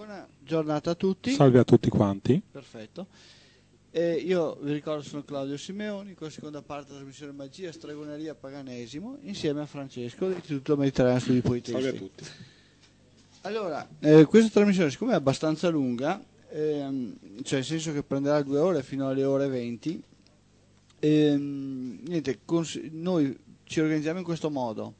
Buona giornata a tutti. Salve a tutti quanti. Perfetto. E io vi ricordo sono Claudio Simeoni con la seconda parte della trasmissione Magia, Stregoneria, Paganesimo insieme a Francesco dell'Istituto Mediterraneo Studi Poetici. Salve a tutti. Allora, eh, questa trasmissione siccome è abbastanza lunga, ehm, cioè nel senso che prenderà due ore fino alle ore 20, ehm, niente, noi ci organizziamo in questo modo.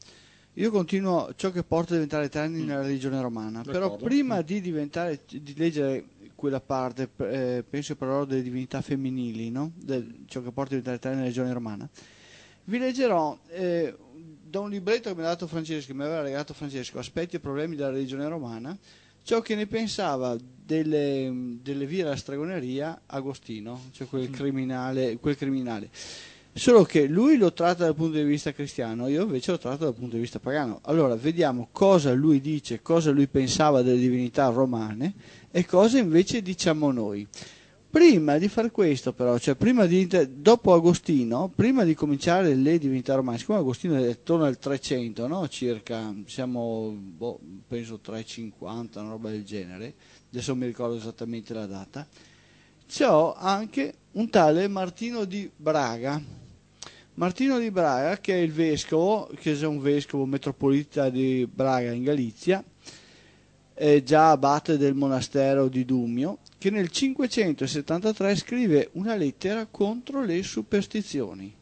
Io continuo ciò che porta a diventare eterni nella mm. religione romana, D'accordo. però prima mm. di, di leggere quella parte, eh, penso però delle divinità femminili, no? De, ciò che porta a diventare eterni nella religione romana, vi leggerò eh, da un libretto che mi ha dato Francesco, mi aveva regalato Francesco, Aspetti e problemi della religione romana, ciò che ne pensava delle, delle vie della stregoneria Agostino, cioè quel mm. criminale. Quel criminale. Solo che lui lo tratta dal punto di vista cristiano, io invece lo tratto dal punto di vista pagano. Allora vediamo cosa lui dice, cosa lui pensava delle divinità romane e cosa invece diciamo noi. Prima di fare questo, però, cioè di, dopo Agostino, prima di cominciare le divinità romane, siccome Agostino è attorno al 300, no? circa, siamo, boh, penso 350, una roba del genere, adesso non mi ricordo esattamente la data, c'è anche un tale Martino di Braga, Martino di Braga, che è il vescovo, che è un vescovo metropolita di Braga in Galizia, già abate del monastero di Dumio, che nel 573 scrive una lettera contro le superstizioni.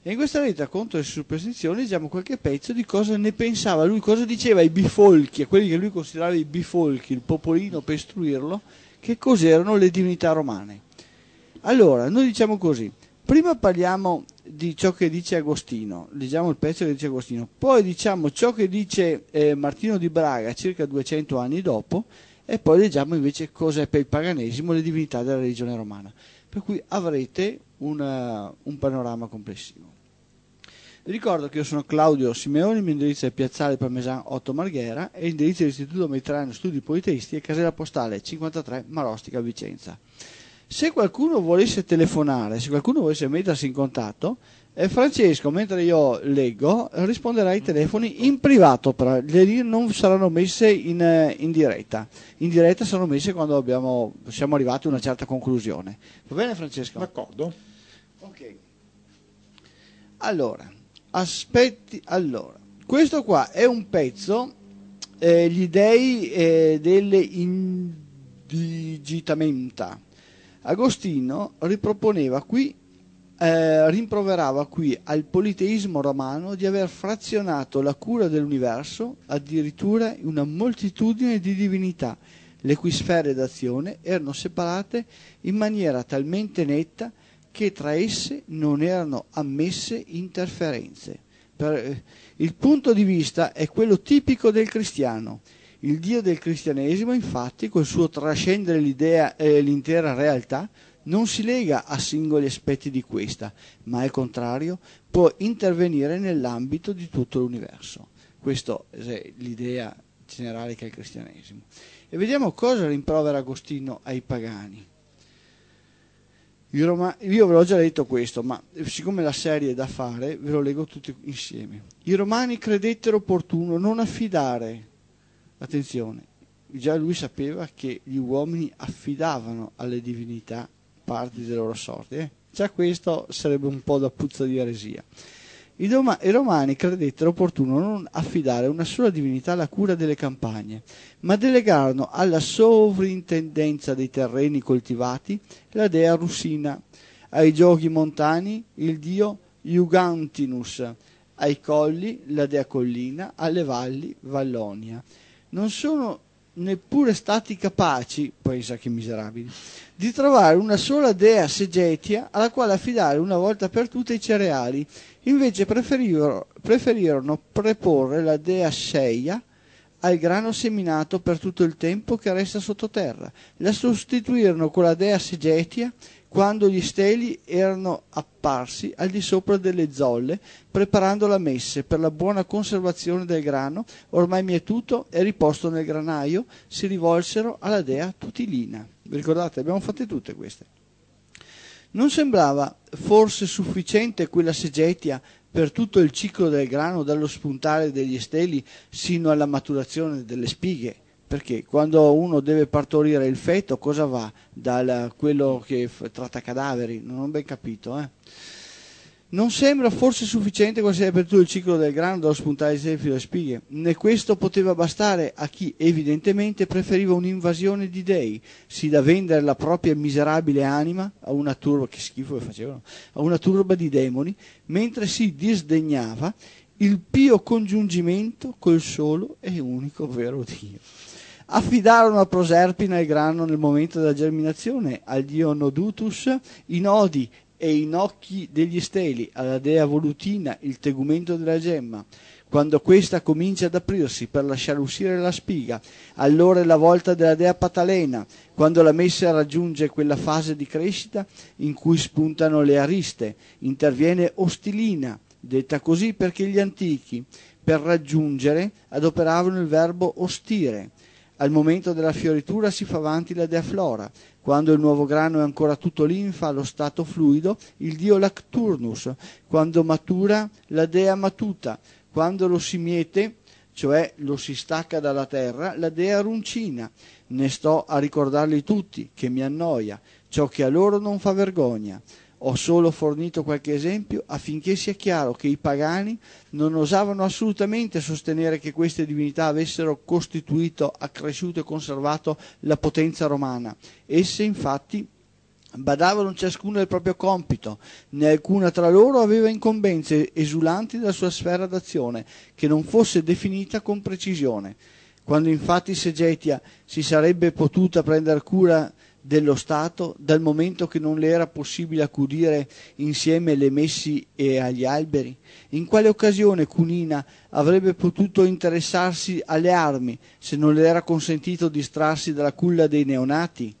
E in questa lettera contro le superstizioni leggiamo qualche pezzo di cosa ne pensava lui, cosa diceva ai bifolchi, a quelli che lui considerava i bifolchi, il popolino per istruirlo, che cos'erano le divinità romane. Allora, noi diciamo così, prima parliamo di ciò che dice Agostino, leggiamo il pezzo che dice Agostino, poi diciamo ciò che dice eh, Martino di Braga circa 200 anni dopo e poi leggiamo invece cos'è per il paganesimo le divinità della religione romana, per cui avrete una, eh, un panorama complessivo. Vi ricordo che io sono Claudio Simeoni, il mio indirizzo è Piazzale Parmesan 8 Marghera e l'indirizzo dell'Istituto Mediterraneo Studi Politeisti è Casella Postale 53 Marostica Vicenza se qualcuno volesse telefonare, se qualcuno volesse mettersi in contatto, eh, Francesco, mentre io leggo, risponderà ai telefoni in privato, però le linee non saranno messe in, eh, in, diretta. In diretta saranno messe quando abbiamo, siamo arrivati a una certa conclusione. Va bene Francesco? D'accordo. Ok. Allora, aspetti, allora, questo qua è un pezzo, eh, gli dei eh, delle indigitamenta Agostino riproponeva qui eh, rimproverava qui al politeismo romano di aver frazionato la cura dell'universo addirittura in una moltitudine di divinità, le cui sfere d'azione erano separate in maniera talmente netta che tra esse non erano ammesse interferenze. Per, eh, il punto di vista è quello tipico del cristiano, il Dio del cristianesimo, infatti, col suo trascendere l'idea e eh, l'intera realtà, non si lega a singoli aspetti di questa, ma al contrario può intervenire nell'ambito di tutto l'universo. Questa è eh, l'idea generale che è il cristianesimo. E vediamo cosa rimprovera Agostino ai pagani. Io ve l'ho già detto questo, ma eh, siccome la serie è da fare, ve lo leggo tutti insieme. I romani credettero opportuno non affidare Attenzione, già lui sapeva che gli uomini affidavano alle divinità parti delle loro sorti, Eh? Già questo sarebbe un po' da puzza di eresia. I, Doma- I, romani credettero opportuno non affidare una sola divinità alla cura delle campagne, ma delegarono alla sovrintendenza dei terreni coltivati la dea Russina, ai giochi montani il dio Iugantinus, ai colli la dea Collina, alle valli Vallonia non sono neppure stati capaci, pensa che miserabili, di trovare una sola dea segetia alla quale affidare una volta per tutte i cereali, invece preferirono, preferirono preporre la dea Seia al grano seminato per tutto il tempo che resta sottoterra, la sostituirono con la dea Segetia quando gli steli erano apparsi al di sopra delle zolle, preparando la messe per la buona conservazione del grano, ormai mietuto e riposto nel granaio, si rivolsero alla dea Tutilina. ricordate, abbiamo fatte tutte queste. Non sembrava forse sufficiente quella segetia per tutto il ciclo del grano dallo spuntare degli steli sino alla maturazione delle spighe perché quando uno deve partorire il feto cosa va? Da quello che tratta cadaveri, non ho ben capito. Eh? Non sembra forse sufficiente qualsiasi apertura del ciclo del grano dallo spuntare il selfie le spighe, né questo poteva bastare a chi evidentemente preferiva un'invasione di dei, si da vendere la propria miserabile anima a una turba, che schifo che facevano, a una turba di demoni, mentre si disdegnava il pio congiungimento col solo e unico vero Dio affidarono a Proserpina il grano nel momento della germinazione, al dio Nodutus, i nodi e i nocchi degli steli, alla dea Volutina, il tegumento della gemma. Quando questa comincia ad aprirsi per lasciare uscire la spiga, allora è la volta della dea Patalena, quando la messa raggiunge quella fase di crescita in cui spuntano le ariste, interviene Ostilina, detta così perché gli antichi, per raggiungere, adoperavano il verbo ostire, al momento della fioritura si fa avanti la dea Flora. Quando il nuovo grano è ancora tutto linfa allo stato fluido, il dio Lacturnus. Quando matura, la dea Matuta. Quando lo si miete, cioè lo si stacca dalla terra, la dea Runcina. Ne sto a ricordarli tutti, che mi annoia. Ciò che a loro non fa vergogna. Ho solo fornito qualche esempio affinché sia chiaro che i pagani non osavano assolutamente sostenere che queste divinità avessero costituito, accresciuto e conservato la potenza romana. Esse infatti Badavano ciascuno il proprio compito, né alcuna tra loro aveva incombenze esulanti dalla sua sfera d'azione, che non fosse definita con precisione. Quando infatti Segetia si sarebbe potuta prendere cura dello Stato dal momento che non le era possibile accudire insieme le messi e agli alberi? In quale occasione Cunina avrebbe potuto interessarsi alle armi se non le era consentito distrarsi dalla culla dei neonati?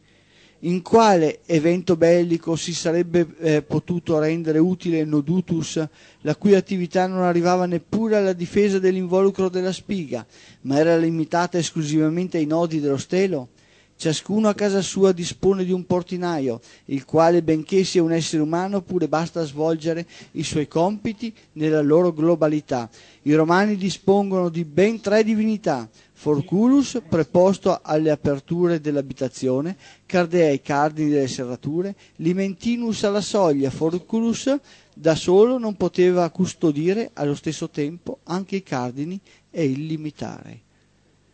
In quale evento bellico si sarebbe eh, potuto rendere utile Nodutus, la cui attività non arrivava neppure alla difesa dell'involucro della spiga, ma era limitata esclusivamente ai nodi dello stelo? Ciascuno a casa sua dispone di un portinaio, il quale, benché sia un essere umano, pure basta a svolgere i suoi compiti nella loro globalità. I romani dispongono di ben tre divinità, Forculus, preposto alle aperture dell'abitazione, Cardea ai cardini delle serrature, Limentinus alla soglia, Forculus da solo non poteva custodire allo stesso tempo anche i cardini e il limitare.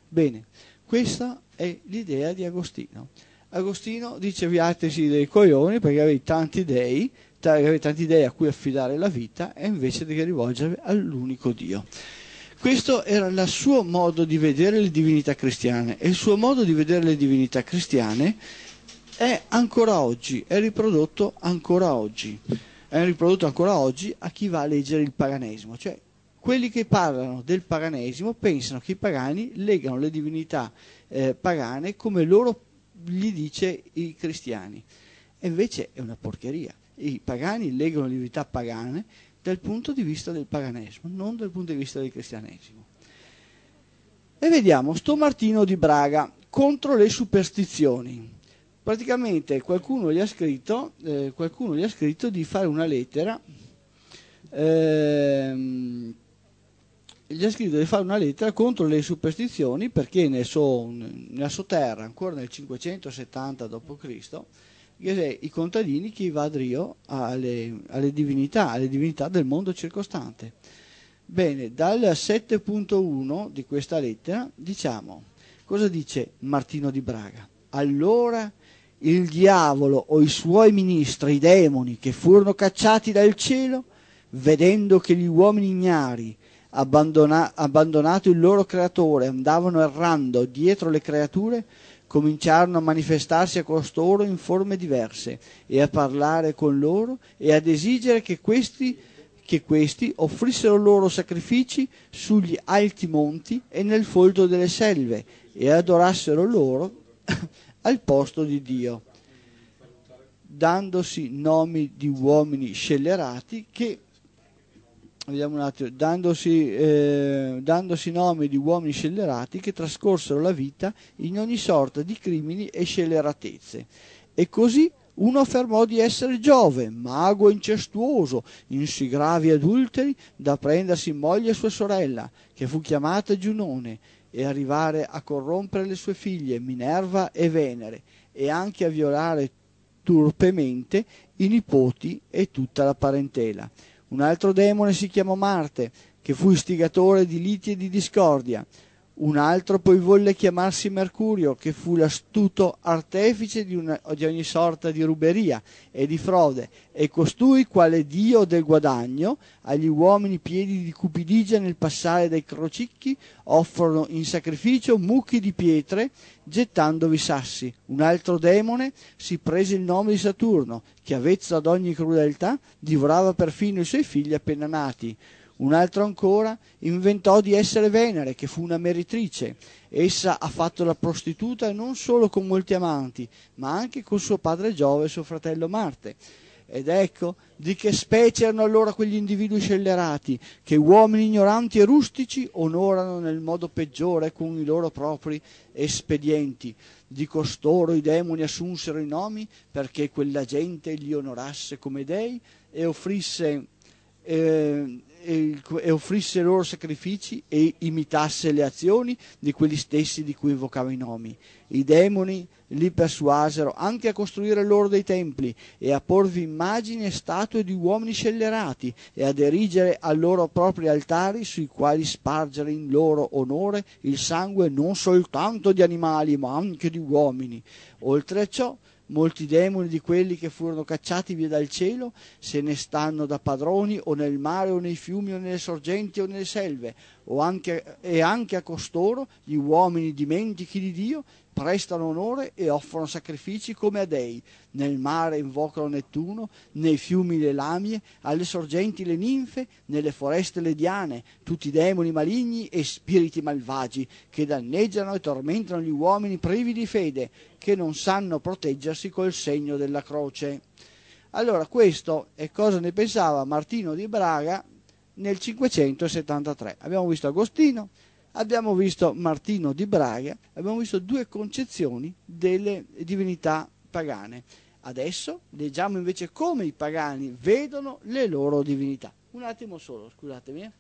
Bene, questa è l'idea di Agostino. Agostino dice viatesi dei coglioni perché avevi tanti dei, avevi tanti dei a cui affidare la vita e invece di rivolgervi all'unico Dio. Questo era il suo modo di vedere le divinità cristiane e il suo modo di vedere le divinità cristiane è ancora oggi, è riprodotto ancora oggi, è riprodotto ancora oggi a chi va a leggere il paganesimo, cioè quelli che parlano del paganesimo pensano che i pagani legano le divinità eh, pagane come loro gli dice i cristiani. E invece è una porcheria. I pagani legano le divinità pagane dal punto di vista del paganesimo, non dal punto di vista del cristianesimo. E vediamo, sto Martino di Braga contro le superstizioni. Praticamente qualcuno gli ha scritto, eh, gli ha scritto di fare una lettera ehm, gli ha scritto di fare una lettera contro le superstizioni perché nel suo, nella sua terra, ancora nel 570 d.C., i contadini chiedevano Dio alle, alle, divinità, alle divinità del mondo circostante. Bene, dal 7.1 di questa lettera diciamo cosa dice Martino di Braga. Allora il diavolo o i suoi ministri, i demoni che furono cacciati dal cielo, vedendo che gli uomini ignari abbandona- abbandonato il loro creatore, andavano errando dietro le creature, cominciarono a manifestarsi a costoro in forme diverse e a parlare con loro e ad esigere che questi, che questi offrissero loro sacrifici sugli alti monti e nel folto delle selve e adorassero loro al posto di Dio, dandosi nomi di uomini scellerati che vediamo un attimo, dandosi, eh, dandosi nomi di uomini scellerati che trascorsero la vita in ogni sorta di crimini e scelleratezze. E così uno affermò di essere Giove, mago incestuoso, in sì gravi adulteri da prendersi in moglie sua sorella, che fu chiamata Giunone, e arrivare a corrompere le sue figlie Minerva e Venere, e anche a violare turpemente i nipoti e tutta la parentela. Un altro demone si chiamò Marte, che fu istigatore di liti e di discordia, un altro poi volle chiamarsi Mercurio, che fu l'astuto artefice di, una, di, ogni sorta di ruberia e di frode, e costui, quale dio del guadagno, agli uomini piedi di cupidigia nel passare dai crocicchi, offrono in sacrificio mucchi di pietre, gettandovi sassi. Un altro demone si prese il nome di Saturno, che avvezzo ad ogni crudeltà, divorava perfino i suoi figli appena nati. Un altro ancora inventò di essere Venere, che fu una meritrice. Essa ha fatto la prostituta non solo con molti amanti, ma anche con suo padre Giove e suo fratello Marte. Ed ecco di che specie erano allora quegli individui scellerati, che uomini ignoranti e rustici onorano nel modo peggiore con i loro propri espedienti. Di costoro i demoni assunsero i nomi perché quella gente li onorasse come dei e offrisse eh, e, offrisse loro sacrifici e imitasse le azioni di quelli stessi di cui invocava i nomi. I demoni li persuasero anche a costruire loro dei templi e a porvi immagini e statue di uomini scellerati e ad erigere a loro propri altari sui quali spargere in loro onore il sangue non soltanto di animali ma anche di uomini. Oltre a ciò Molti demoni di quelli che furono cacciati via dal cielo se ne stanno da padroni o nel mare o nei fiumi o nelle sorgenti o nelle selve, o anche, e anche a costoro gli uomini dimentichi di Dio prestano onore e offrono sacrifici come a dei, nel mare invocano Nettuno, nei fiumi le lamie, alle sorgenti le ninfe, nelle foreste le diane, tutti demoni maligni e spiriti malvagi che danneggiano e tormentano gli uomini privi di fede, che non sanno proteggersi col segno della croce. Allora, questo è cosa ne pensava Martino di Braga nel 573. Abbiamo visto Agostino, abbiamo visto Martino di Braga, abbiamo visto due concezioni delle divinità pagane. Adesso leggiamo invece come i pagani vedono le loro divinità. Un attimo solo, scusatemi. Eh.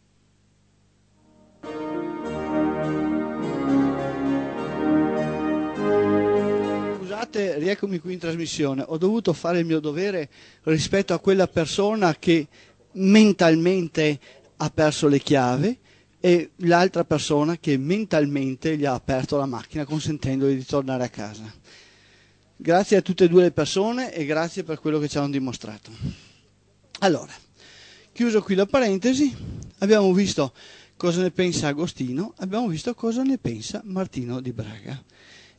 Scusate, rieccomi qui in trasmissione. Ho dovuto fare il mio dovere rispetto a quella persona che mentalmente ha perso le chiavi e l'altra persona che mentalmente gli ha aperto la macchina consentendogli di tornare a casa. Grazie a tutte e due le persone e grazie per quello che ci hanno dimostrato. Allora, chiuso qui la parentesi, abbiamo visto cosa ne pensa Agostino, abbiamo visto cosa ne pensa Martino di Braga.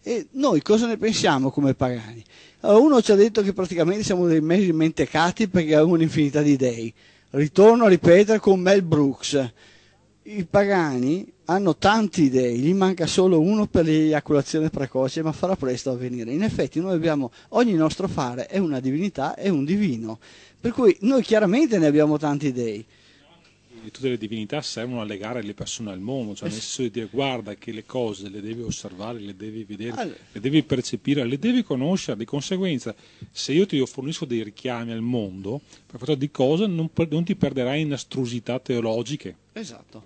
E noi cosa ne pensiamo come pagani? Allora, uno ci ha detto che praticamente siamo dei mesi mentecati perché abbiamo un'infinità di dei. Ritorno a ripetere con Mel Brooks i pagani hanno tanti dei, gli manca solo uno per l'eiaculazione precoce, ma farà presto a venire. In effetti noi abbiamo, ogni nostro fare è una divinità, è un divino, per cui noi chiaramente ne abbiamo tanti dei di tutte le divinità servono a legare le persone al mondo, cioè eh nel senso di dire guarda che le cose le devi osservare, le devi vedere, allora. le devi percepire, le devi conoscere, di conseguenza se io ti fornisco dei richiami al mondo, per forza di cose non, non ti perderai in astrusità teologiche. Esatto.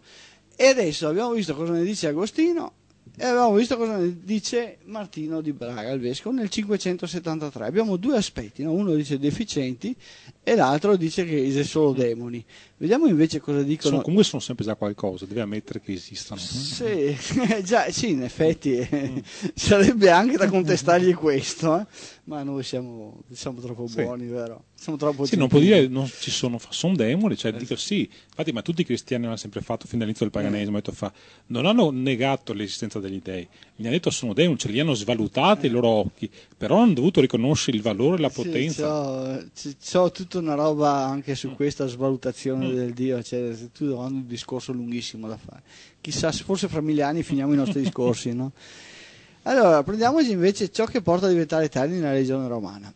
E adesso abbiamo visto cosa ne dice Agostino e abbiamo visto cosa ne dice Martino di Braga, il vescovo, nel 573. Abbiamo due aspetti, no? uno dice deficienti e l'altro dice che esiste solo demoni. Vediamo invece cosa dicono. Sono, comunque sono sempre già qualcosa, devi ammettere che esistano. Sì, già, sì in effetti eh, sarebbe anche da contestargli questo, eh. ma noi siamo, siamo troppo buoni, vero? Siamo troppo sì, non può dire non ci sono, sono demoni, cioè eh. dico sì, infatti ma tutti i cristiani l'hanno sempre fatto fin dall'inizio del paganesimo, detto, fa, non hanno negato l'esistenza degli dèi, gli hanno detto sono demoni, cioè li hanno svalutati i loro occhi, però hanno dovuto riconoscere il valore e la potenza. Sì, c'ho, c'ho tutta una roba anche su mm. questa svalutazione mm. del Dio, cioè, tu davanti un discorso lunghissimo da fare. Chissà, forse fra mille anni finiamo i nostri discorsi, no? Allora, prendiamoci invece ciò che porta a diventare tali nella legione romana.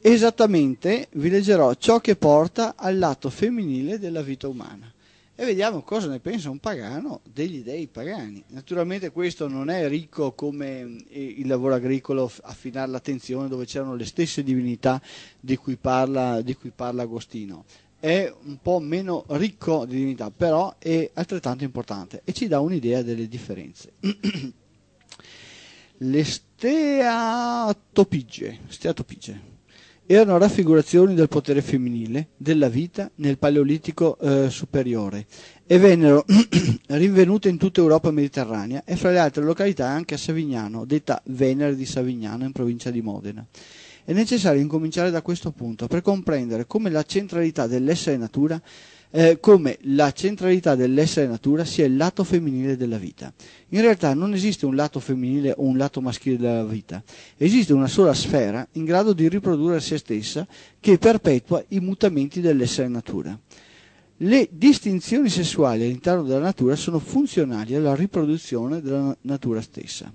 Esattamente vi leggerò ciò che porta al lato femminile della vita umana e vediamo cosa ne pensa un pagano degli dei pagani. Naturalmente questo non è ricco come eh, il lavoro agricolo affinare l'attenzione dove c'erano le stesse divinità di cui parla, di cui parla Agostino è un po' meno ricco di divinità, però è altrettanto importante e ci dà un'idea delle differenze. Le steatopige, steatopige erano raffigurazioni del potere femminile, della vita nel Paleolitico eh, superiore e vennero rinvenute in tutta Europa mediterranea e fra le altre località anche a Savignano, detta Venere di Savignano in provincia di Modena. È necessario incominciare da questo punto per comprendere come la centralità dell'essere natura eh, come la centralità dell'essere natura sia il lato femminile della vita. In realtà non esiste un lato femminile o un lato maschile della vita, esiste una sola sfera in grado di riprodurre se stessa che perpetua i mutamenti dell'essere natura. Le distinzioni sessuali all'interno della natura sono funzionali alla riproduzione della natura stessa.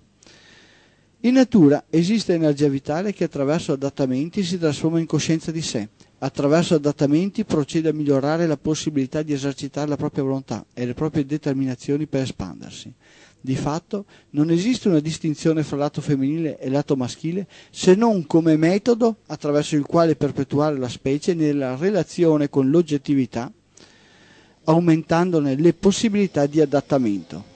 In natura esiste energia vitale che attraverso adattamenti si trasforma in coscienza di sé. Attraverso adattamenti procede a migliorare la possibilità di esercitare la propria volontà e le proprie determinazioni per espandersi. Di fatto non esiste una distinzione fra lato femminile e lato maschile se non come metodo attraverso il quale perpetuare la specie nella relazione con l'oggettività, aumentandone le possibilità di adattamento.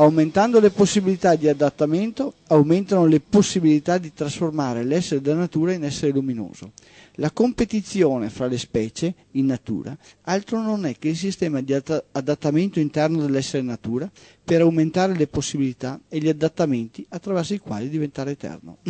Aumentando le possibilità di adattamento, aumentano le possibilità di trasformare l'essere della natura in essere luminoso. La competizione fra le specie in natura altro non è che il sistema di adattamento interno dell'essere natura per aumentare le possibilità e gli adattamenti attraverso i quali diventare eterno.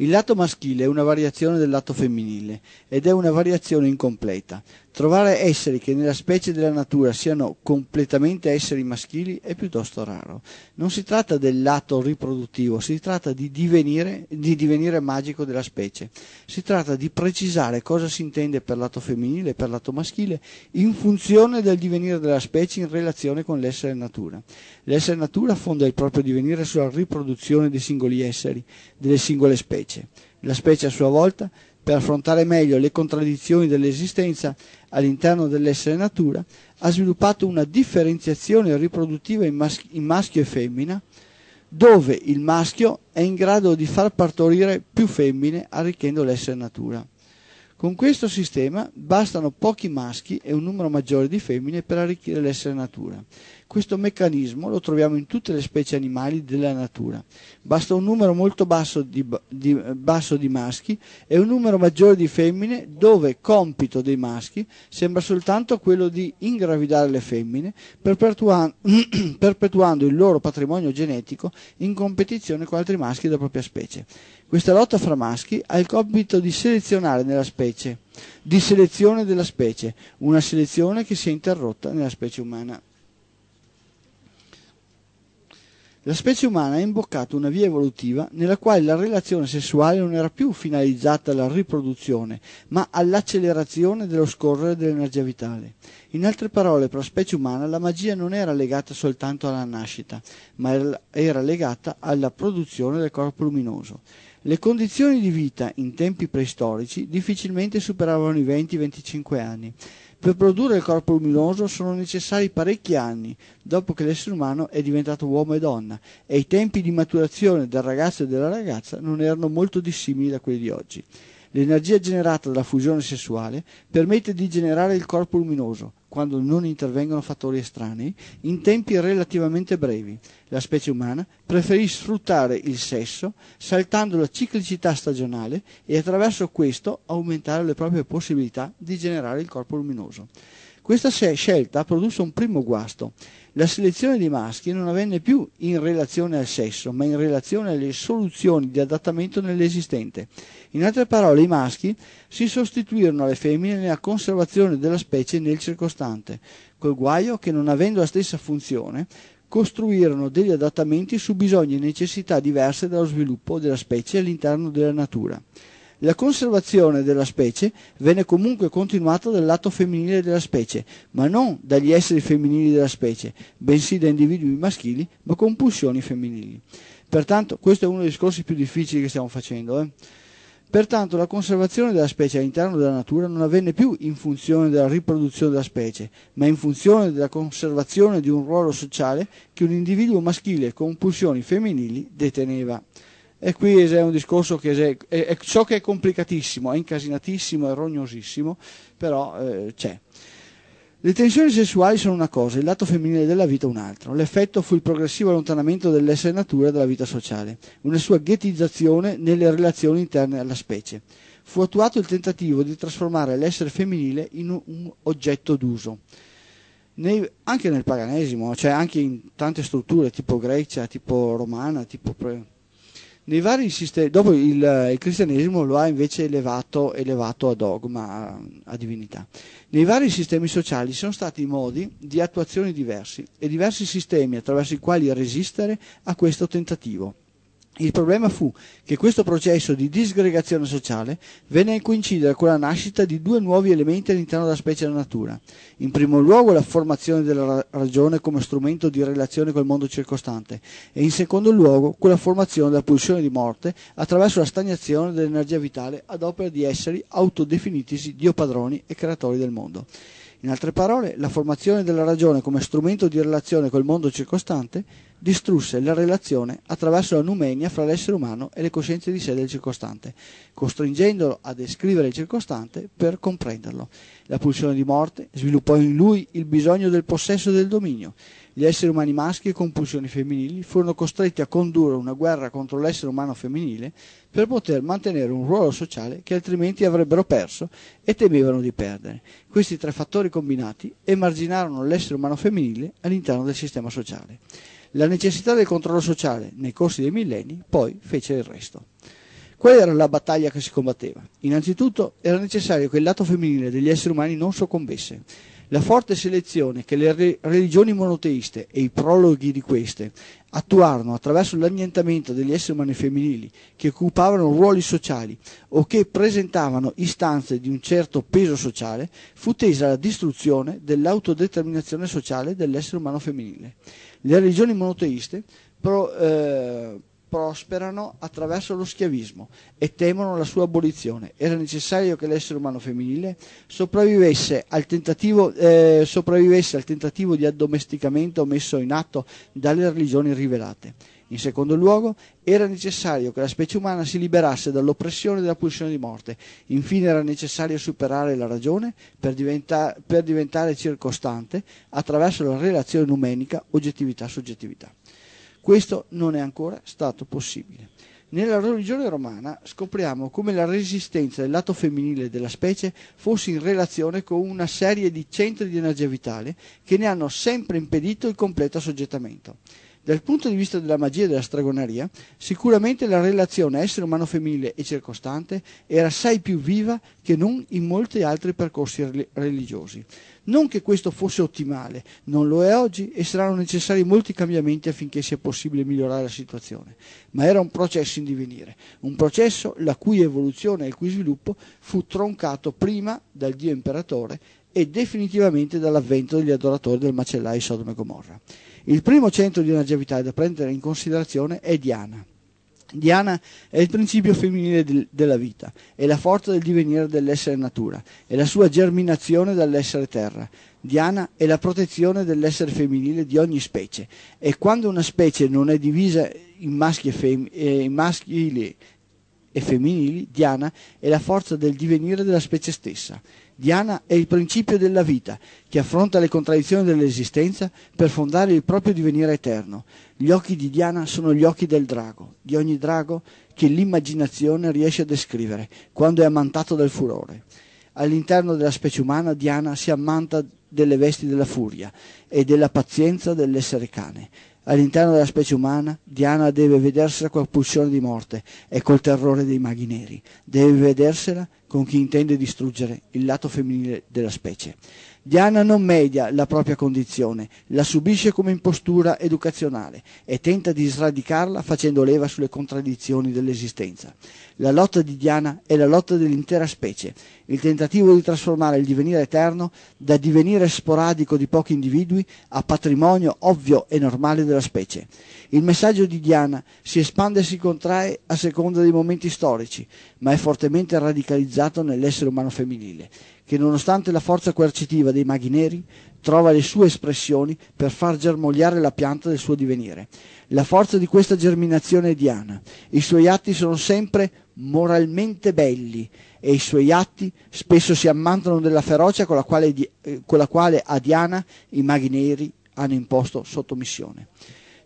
Il lato maschile è una variazione del lato femminile ed è una variazione incompleta. Trovare esseri che nella specie della natura siano completamente esseri maschili è piuttosto raro. Non si tratta del lato riproduttivo, si tratta di divenire, di divenire magico della specie. Si tratta di precisare cosa si intende per lato femminile e per lato maschile in funzione del divenire della specie in relazione con l'essere natura. L'essere natura fonda il proprio divenire sulla riproduzione dei singoli esseri, delle singole specie. La specie a sua volta, per affrontare meglio le contraddizioni dell'esistenza all'interno dell'essere natura, ha sviluppato una differenziazione riproduttiva in, mas- in maschio e femmina, dove il maschio è in grado di far partorire più femmine arricchendo l'essere natura. Con questo sistema bastano pochi maschi e un numero maggiore di femmine per arricchire l'essere natura. Questo meccanismo lo troviamo in tutte le specie animali della natura. Basta un numero molto basso di, di, basso di maschi e un numero maggiore di femmine dove compito dei maschi sembra soltanto quello di ingravidare le femmine, perpetuando, perpetuando il loro patrimonio genetico in competizione con altri maschi della propria specie. Questa lotta fra maschi ha il compito di selezionare nella specie, di selezione della specie, una selezione che si è interrotta nella specie umana. La specie umana ha imboccato una via evolutiva nella quale la relazione sessuale non era più finalizzata alla riproduzione, ma all'accelerazione dello scorrere dell'energia vitale. In altre parole, per la specie umana la magia non era legata soltanto alla nascita, ma era legata alla produzione del corpo luminoso. Le condizioni di vita in tempi preistorici difficilmente superavano i 20-25 anni. Per produrre il corpo luminoso sono necessari parecchi anni dopo che l'essere umano è diventato uomo e donna e i tempi di maturazione del ragazzo e della ragazza non erano molto dissimili da quelli di oggi. L'energia generata dalla fusione sessuale permette di generare il corpo luminoso, quando non intervengono fattori estranei, in tempi relativamente brevi. La specie umana preferì sfruttare il sesso saltando la ciclicità stagionale e attraverso questo aumentare le proprie possibilità di generare il corpo luminoso. Questa scelta produsse un primo guasto. La selezione dei maschi non avvenne più in relazione al sesso, ma in relazione alle soluzioni di adattamento nell'esistente. In altre parole, i maschi si sostituirono alle femmine nella conservazione della specie nel circostante, col guaio che non avendo la stessa funzione, costruirono degli adattamenti su bisogni e necessità diverse dallo sviluppo della specie all'interno della natura. La conservazione della specie venne comunque continuata dal lato femminile della specie, ma non dagli esseri femminili della specie, bensì da individui maschili ma con pulsioni femminili. Pertanto, questo è uno dei discorsi più difficili che stiamo facendo. Eh? Pertanto la conservazione della specie all'interno della natura non avvenne più in funzione della riproduzione della specie, ma in funzione della conservazione di un ruolo sociale che un individuo maschile con pulsioni femminili deteneva. E qui è un discorso che è, è, è ciò che è complicatissimo, è incasinatissimo, è rognosissimo, però eh, c'è. Le tensioni sessuali sono una cosa, il lato femminile della vita un altro. L'effetto fu il progressivo allontanamento dell'essere natura dalla vita sociale, una sua ghettizzazione nelle relazioni interne alla specie. Fu attuato il tentativo di trasformare l'essere femminile in un, oggetto d'uso. Nei, anche nel paganesimo, cioè anche in tante strutture tipo Grecia, tipo Romana, tipo... Pre- nei vari sistemi, dopo il, eh, il, cristianesimo lo ha invece elevato, elevato a dogma, a, a, divinità. Nei vari sistemi sociali sono stati modi di attuazione diversi e diversi sistemi attraverso i quali resistere a questo tentativo. Il problema fu che questo processo di disgregazione sociale venne a coincidere con la nascita di due nuovi elementi all'interno della specie della natura. In primo luogo la formazione della ragione come strumento di relazione col mondo circostante e in secondo luogo quella formazione della pulsione di morte attraverso la stagnazione dell'energia vitale ad opera di esseri autodefinitisi dio padroni e creatori del mondo. In altre parole, la formazione della ragione come strumento di relazione col mondo circostante distrusse la relazione attraverso la numenia fra l'essere umano e le coscienze di sé del circostante, costringendolo a descrivere il circostante per comprenderlo. La pulsione di morte sviluppò in lui il bisogno del possesso e del dominio, gli esseri umani maschi con pulsioni femminili furono costretti a condurre una guerra contro l'essere umano femminile per poter mantenere un ruolo sociale che altrimenti avrebbero perso e temevano di perdere. Questi tre fattori combinati emarginarono l'essere umano femminile all'interno del sistema sociale. La necessità del controllo sociale nei corsi dei millenni poi fece il resto. Qual era la battaglia che si combatteva? Innanzitutto era necessario che il lato femminile degli esseri umani non soccombesse la forte selezione che le religioni monoteiste e i prologhi di queste attuarono attraverso l'annientamento degli esseri umani femminili che occupavano ruoli sociali o che presentavano istanze di un certo peso sociale, fu tesa alla distruzione dell'autodeterminazione sociale dell'essere umano femminile. Le religioni monoteiste pro, eh, prosperano attraverso lo schiavismo e temono la sua abolizione. Era necessario che l'essere umano femminile sopravvivesse al tentativo, eh, sopravvivesse al tentativo di addomesticamento messo in atto dalle religioni rivelate. In secondo luogo, era necessario che la specie umana si liberasse dall'oppressione della pulsione di morte. Infine era necessario superare la ragione per, diventa, per diventare circostante attraverso la relazione numenica oggettività-soggettività. Questo non è ancora stato possibile. Nella religione romana scopriamo come la resistenza del lato femminile della specie fosse in relazione con una serie di centri di energia vitale che ne hanno sempre impedito il completo assoggettamento. Dal punto di vista della magia e della stregoneria, sicuramente la relazione essere umano femminile e circostante era assai più viva che non in molti altri percorsi religiosi. Non che questo fosse ottimale, non lo è oggi e saranno necessari molti cambiamenti affinché sia possibile migliorare la situazione, ma era un processo in divenire, un processo la cui evoluzione e il cui sviluppo fu troncato prima dal Dio imperatore e definitivamente dall'avvento degli adoratori del macellaio Sodome e Gomorra. Il primo centro di longevità da prendere in considerazione è Diana. Diana è il principio femminile di, della vita, è la forza del divenire dell'essere natura, è la sua germinazione dall'essere terra. Diana è la protezione dell'essere femminile di ogni specie e quando una specie non è divisa in maschi e, fem- eh, in maschili e femminili, Diana è la forza del divenire della specie stessa. Diana è il principio della vita, che affronta le contraddizioni dell'esistenza per fondare il proprio divenire eterno. Gli occhi di Diana sono gli occhi del drago, di ogni drago che l'immaginazione riesce a descrivere quando è ammantato dal furore. All'interno della specie umana Diana si ammanta delle vesti della furia e della pazienza dell'essere cane. All'interno della specie umana, Diana deve vedersela col pulsione di morte e col terrore dei maghi neri. Deve vedersela con chi intende distruggere il lato femminile della specie. Diana non media la propria condizione, la subisce come impostura educazionale e tenta di sradicarla facendo leva sulle contraddizioni dell'esistenza. La lotta di Diana è la lotta dell'intera specie, il tentativo di trasformare il divenire eterno da divenire sporadico di pochi individui a patrimonio ovvio e normale della specie. Il messaggio di Diana si espande e si contrae a seconda dei momenti storici, ma è fortemente radicalizzato nell'essere umano femminile, che nonostante la forza coercitiva dei maghi neri trova le sue espressioni per far germogliare la pianta del suo divenire. La forza di questa germinazione è Diana. I suoi atti sono sempre moralmente belli e i suoi atti spesso si ammantano della ferocia con la quale, eh, con la quale a Diana i maghi neri hanno imposto sottomissione.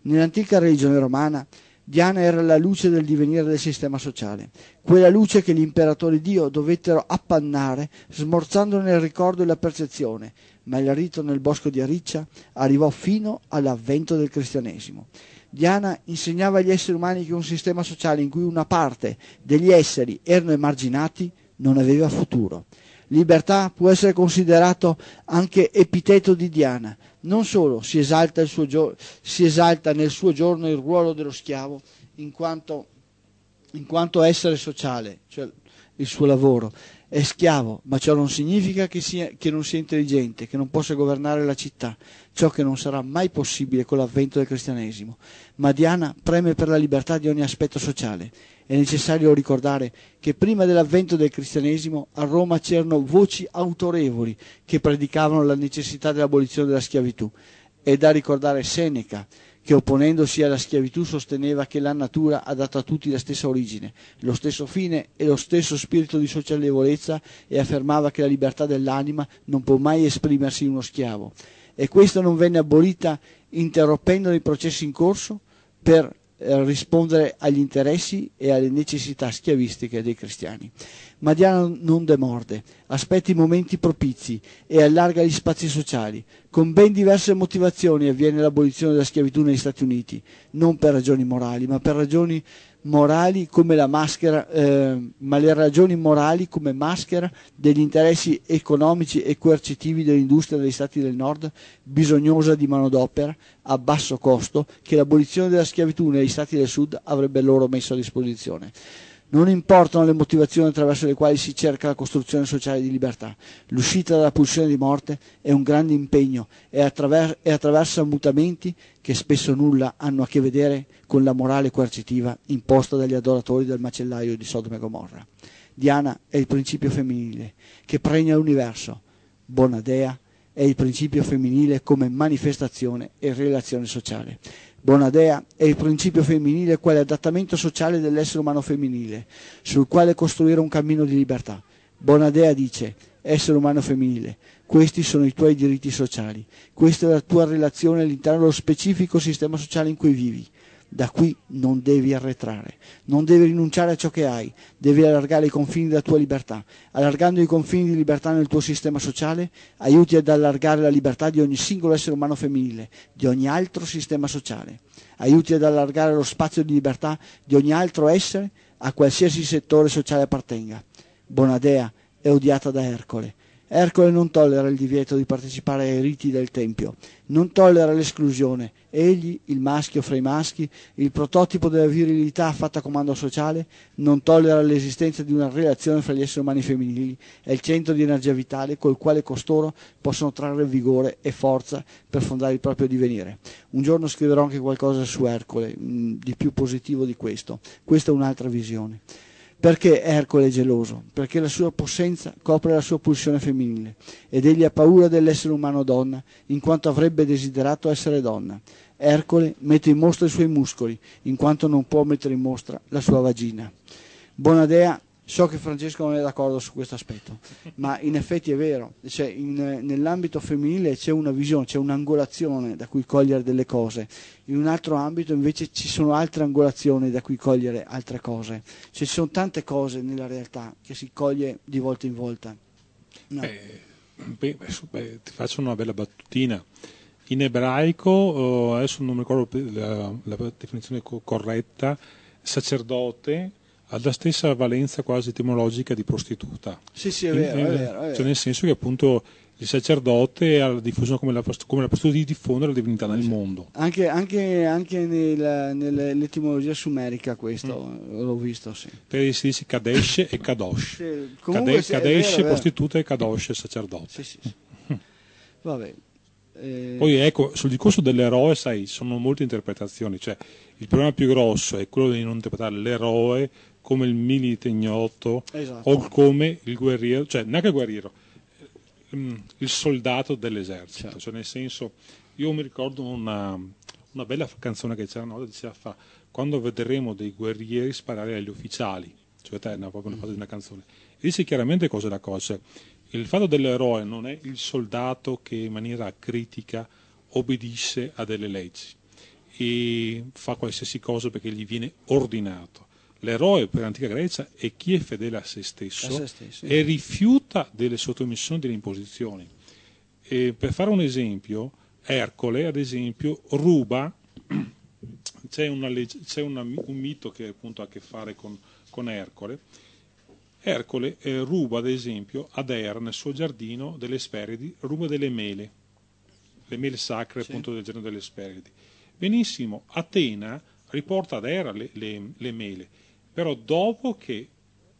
Nell'antica religione romana Diana era la luce del divenire del sistema sociale, quella luce che gli imperatori Dio dovettero appannare smorzandone il ricordo e la percezione, ma il rito nel bosco di Ariccia arrivò fino all'avvento del cristianesimo. Diana insegnava agli esseri umani che un sistema sociale in cui una parte degli esseri erano emarginati non aveva futuro. Libertà può essere considerato anche epiteto di Diana. Non solo si esalta, gio- si esalta nel suo giorno il ruolo dello schiavo in quanto, in quanto essere sociale, cioè il suo lavoro, è schiavo, ma ciò non significa che, sia, che, non sia intelligente, che non possa governare la città, ciò che non sarà mai possibile con l'avvento del cristianesimo. Ma Diana preme per la libertà di ogni aspetto sociale. È necessario ricordare che prima dell'avvento del cristianesimo a Roma c'erano voci autorevoli che predicavano la necessità dell'abolizione della schiavitù. È da ricordare Seneca, che opponendosi alla schiavitù sosteneva che la natura ha dato a tutti la stessa origine, lo stesso fine e lo stesso spirito di socialevolezza e affermava che la libertà dell'anima non può mai esprimersi in uno schiavo. E questa non venne abolita interrompendo i processi in corso per eh, rispondere agli interessi e alle necessità schiavistiche dei cristiani. Madiana non demorde, aspetta i momenti propizi e allarga gli spazi sociali. Con ben diverse motivazioni avviene l'abolizione della schiavitù negli Stati Uniti, non per ragioni morali, ma per ragioni morali come la maschera, eh, ma le ragioni morali come maschera degli interessi economici e coercitivi dell'industria degli stati del nord, bisognosa di manodopera a basso costo, che l'abolizione della schiavitù negli stati del sud avrebbe loro messo a disposizione. Non importano le motivazioni attraverso le quali si cerca la costruzione sociale di libertà. L'uscita dalla pulsione di morte è un grande impegno e, attraver- attraversa mutamenti che spesso nulla hanno a che vedere con la morale coercitiva imposta dagli adoratori del macellaio di Sodome e Gomorra. Diana è il principio femminile che pregna l'universo. Bonadea è il principio femminile come manifestazione e relazione sociale. Bonadea è il principio femminile quale adattamento sociale dell'essere umano femminile, sul quale costruire un cammino di libertà. Bonadea dice, essere umano femminile, questi sono i tuoi diritti sociali, questa è la tua relazione all'interno dello specifico sistema sociale in cui vivi. Da qui non devi arretrare, non devi rinunciare a ciò che hai, devi allargare i confini della tua libertà. Allargando i confini di libertà nel tuo sistema sociale, aiuti ad allargare la libertà di ogni singolo essere umano femminile, di ogni altro sistema sociale. Aiuti ad allargare lo spazio di libertà di ogni altro essere a qualsiasi settore sociale appartenga. Bonadea è odiata da Ercole, Ercole non tollera il divieto di partecipare ai riti del Tempio, non tollera l'esclusione. Egli, il maschio fra i maschi, il prototipo della virilità fatta a comando sociale, non tollera l'esistenza di una relazione fra gli esseri umani femminili, è il centro di energia vitale col quale costoro possono trarre vigore e forza per fondare il proprio divenire. Un giorno scriverò anche qualcosa su Ercole, mm, di più positivo di questo. Questa è un'altra visione. Perché Ercole è geloso? Perché la sua possenza copre la sua pulsione femminile ed egli ha paura dell'essere umano donna, in quanto avrebbe desiderato essere donna. Ercole mette in mostra i suoi muscoli, in quanto non può mettere in mostra la sua vagina. Bonadea So che Francesco non è d'accordo su questo aspetto, ma in effetti è vero, cioè in, nell'ambito femminile c'è una visione, c'è un'angolazione da cui cogliere delle cose, in un altro ambito invece ci sono altre angolazioni da cui cogliere altre cose, cioè, ci sono tante cose nella realtà che si coglie di volta in volta. No. Eh, beh, beh, ti faccio una bella battutina. In ebraico, eh, adesso non mi ricordo la, la definizione corretta, sacerdote ha la stessa valenza quasi etimologica di prostituta. Sì, sì, è vero. In, è eh, vero, è vero. Cioè nel senso che appunto il sacerdote ha diffuso come la, come la prostituta di diffondere la divinità nel sì. mondo. Anche, anche, anche nel, nell'etimologia sumerica questo mm. l'ho visto, sì. Per si dice Kadesh e Kadosh. Sì, Kade, sì, Kadesh, vero, prostituta e Kadosh sacerdote. Sì, sì, sì. Vabbè. Eh. Poi ecco, sul discorso dell'eroe, sai, sono molte interpretazioni, cioè il problema più grosso è quello di non interpretare l'eroe come il mini ignoto esatto. o come il guerriero, cioè neanche il guerriero, mm, il soldato dell'esercito, certo. cioè nel senso, io mi ricordo una, una bella canzone che c'era una volta, diceva fa, quando vedremo dei guerrieri sparare agli ufficiali, cioè è una, proprio una mm. cosa di una canzone, e dice chiaramente cosa è la cosa, il fatto dell'eroe non è il soldato che in maniera critica obbedisce a delle leggi e fa qualsiasi cosa perché gli viene ordinato, L'eroe per l'antica Grecia è chi è fedele a se stesso, a se stesso e sì. rifiuta delle sottomissioni, delle imposizioni. E per fare un esempio, Ercole, ad esempio, ruba, c'è, una, c'è una, un mito che appunto ha a che fare con, con Ercole, Ercole eh, ruba ad esempio ad Er nel suo giardino delle Speridi, ruba delle mele, le mele sacre sì. appunto del giardino delle Speridi. Benissimo, Atena riporta ad Era le, le, le mele però dopo che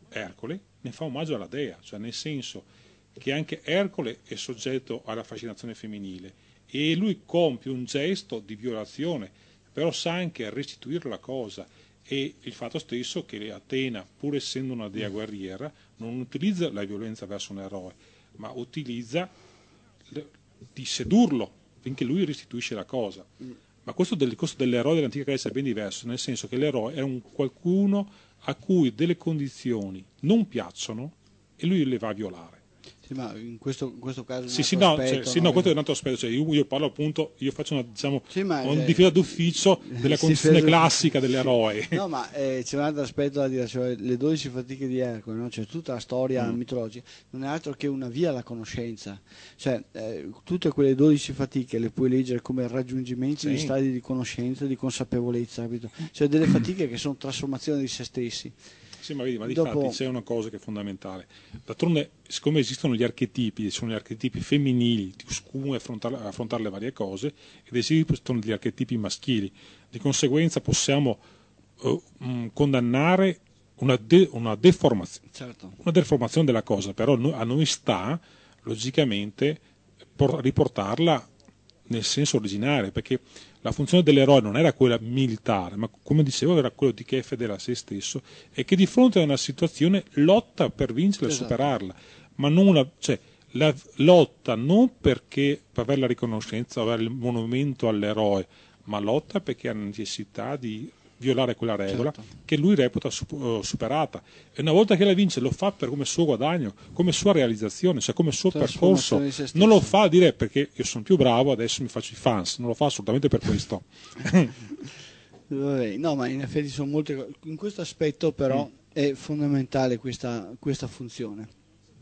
Ercole ne fa omaggio alla dea, cioè nel senso che anche Ercole è soggetto alla fascinazione femminile e lui compie un gesto di violazione, però sa anche restituire la cosa e il fatto stesso che Atena, pur essendo una dea mm. guerriera, non utilizza la violenza verso un eroe, ma utilizza di sedurlo finché lui restituisce la cosa. Mm. Ma questo, del, questo dell'eroe dell'antica Grecia è ben diverso, nel senso che l'eroe è un qualcuno a cui delle condizioni non piacciono e lui le va a violare. Sì, ma in questo, in questo caso. Sì, sì, no, cioè, aspetto, cioè, sì, no, questo è un altro aspetto. Cioè, io, io, parlo appunto, io faccio una, diciamo, sì, ma, una eh, difesa d'ufficio della condizione per... classica dell'eroe. No, ma eh, c'è un altro aspetto da dire, cioè le 12 fatiche di Ercole, no? cioè tutta la storia mm. mitologica, non è altro che una via alla conoscenza. Cioè, eh, tutte quelle 12 fatiche le puoi leggere come raggiungimenti di stadi di conoscenza, di consapevolezza, capito? Cioè delle fatiche che sono trasformazioni di se stessi. Sì, ma, vedi, ma di dopo... fatti c'è una cosa che è fondamentale. D'altronde, siccome esistono gli archetipi, sono gli archetipi femminili, di ciascuno affrontare, affrontare le varie cose, ed esistono gli archetipi maschili. Di conseguenza possiamo uh, eh, mh, mm, condannare una, de, una, deformazione, certo. una, deformazione, della cosa, però a noi sta, logicamente, por, riportarla nel senso originario, perché la funzione dell'eroe non era quella militare, ma come dicevo era quella di chi è fedele a se stesso e che di fronte a una situazione lotta per vincere e esatto. superarla, ma non la, cioè, la lotta non perché per avere la riconoscenza, avere il monumento all'eroe, ma lotta perché ha necessità di violare quella regola certo. che lui reputa eh, superata e una volta che la vince lo fa per come suo guadagno, come sua realizzazione, cioè come suo percorso, non lo fa a dire perché io sono più bravo, adesso mi faccio i fans, non lo fa assolutamente per questo. no, ma in effetti sono molte cose. In questo aspetto però mm. è fondamentale questa, questa funzione.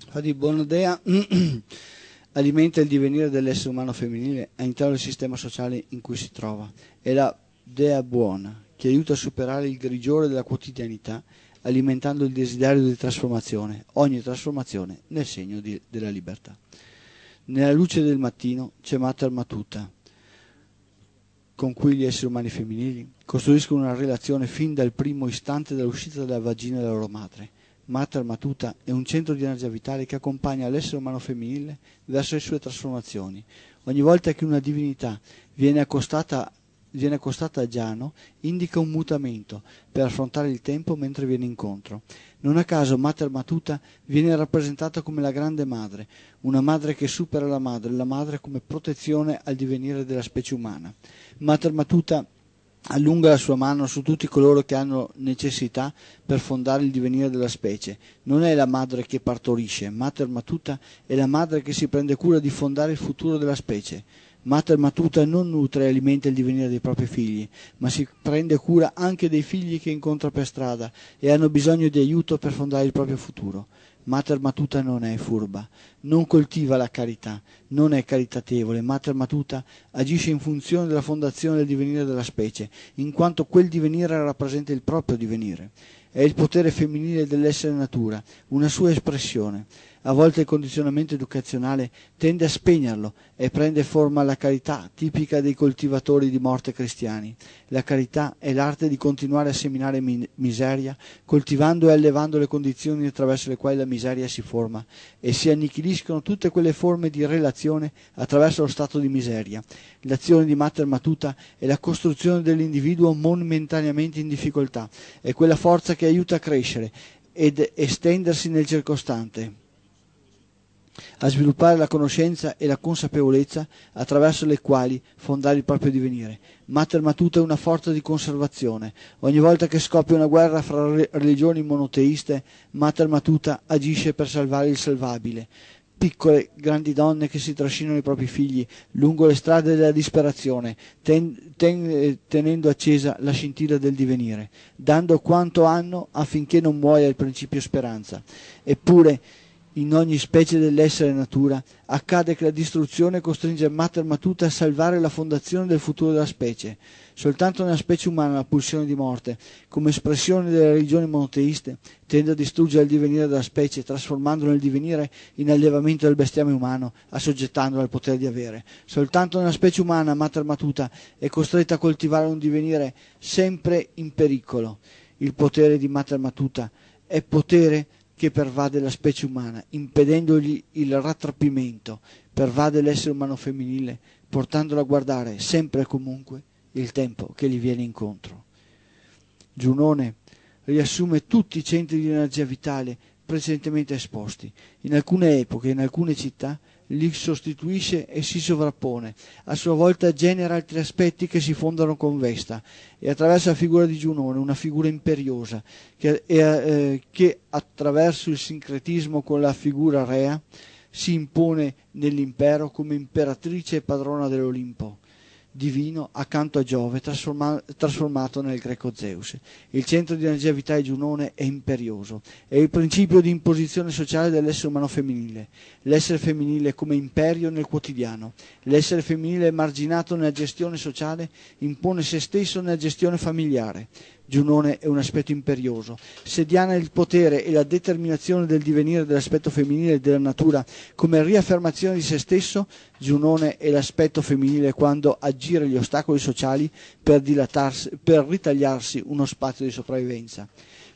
Infatti Bonodea alimenta il divenire dell'essere umano femminile all'interno del sistema sociale in cui si trova. È la dea buona che aiuta a superare il grigiore della quotidianità, alimentando il desiderio di trasformazione, ogni trasformazione nel segno di, della libertà. Nella luce del mattino c'è Mater Matuta, con cui gli esseri umani femminili costruiscono una relazione fin dal primo istante dell'uscita dalla vagina della loro madre. Mater Matuta è un centro di energia vitale che accompagna l'essere umano femminile verso le sue trasformazioni. Ogni volta che una divinità viene accostata viene accostata a Giano indica un mutamento per affrontare il tempo mentre viene incontro. Non a caso Mater Matuta viene rappresentata come la grande madre, una madre che supera la madre, la madre come protezione al divenire della specie umana. Mater Matuta allunga la sua mano su tutti coloro che hanno necessità per fondare il divenire della specie. Non è la madre che partorisce, Mater Matuta è la madre che si prende cura di fondare il futuro della specie. Mater Matuta non nutre e alimenta il divenire dei propri figli, ma si prende cura anche dei figli che incontra per strada e hanno bisogno di aiuto per fondare il proprio futuro. Mater Matuta non è furba, non coltiva la carità, non è caritatevole. Mater Matuta agisce in funzione della fondazione del divenire della specie, in quanto quel divenire rappresenta il proprio divenire. È il potere femminile dell'essere natura, una sua espressione a volte il condizionamento educazionale tende a spegnerlo e prende forma la carità tipica dei coltivatori di morte cristiani. La carità è l'arte di continuare a seminare mi- miseria, coltivando e allevando le condizioni attraverso le quali la miseria si forma e si annichiliscono tutte quelle forme di relazione attraverso lo stato di miseria. L'azione di Mater Matuta è la costruzione dell'individuo momentaneamente in difficoltà, è quella forza che aiuta a crescere ed estendersi nel circostante a sviluppare la conoscenza e la consapevolezza attraverso le quali fondare il proprio divenire. Mater Matuta è una forza di conservazione. Ogni volta che scoppia una guerra fra religioni monoteiste, Mater Matuta agisce per salvare il salvabile. Piccole, grandi donne che si trascinano i propri figli lungo le strade della disperazione, ten, ten, tenendo accesa la scintilla del divenire, dando quanto hanno affinché non muoia il principio speranza. Eppure, in ogni specie dell'essere natura, accade che la distruzione costringe Mater Matuta a salvare la fondazione del futuro della specie. Soltanto nella specie umana la pulsione di morte, come espressione delle religioni monoteiste, tende a distruggere il divenire della specie, trasformandolo nel divenire in allevamento del bestiame umano, assoggettandolo al potere di avere. Soltanto nella specie umana Mater Matuta è costretta a coltivare un divenire sempre in pericolo. Il potere di Mater Matuta è potere che pervade la specie umana, impedendogli il rattrapimento, pervade l'essere umano femminile, portandolo a guardare sempre e comunque il tempo che gli viene incontro. Giunone riassume tutti i centri di energia vitale precedentemente esposti. In alcune epoche, in alcune città, li sostituisce e si sovrappone, a sua volta genera altri aspetti che si fondano con Vesta e attraverso la figura di Giunone, una figura imperiosa, che, eh, che attraverso il sincretismo con la figura rea si impone nell'impero come imperatrice e padrona dell'Olimpo divino accanto a Giove trasforma- trasformato nel greco Zeus. Il centro di energia vitale di Giunone è imperioso, è il principio di imposizione sociale dell'essere umano femminile, l'essere femminile come imperio nel quotidiano, l'essere femminile marginato nella gestione sociale impone se stesso nella gestione familiare, Giunone è un aspetto imperioso. Se Diana ha il potere e la determinazione del divenire dell'aspetto femminile e della natura come riaffermazione di se stesso, Giunone è l'aspetto femminile quando aggire gli ostacoli sociali per, per ritagliarsi uno spazio di sopravvivenza.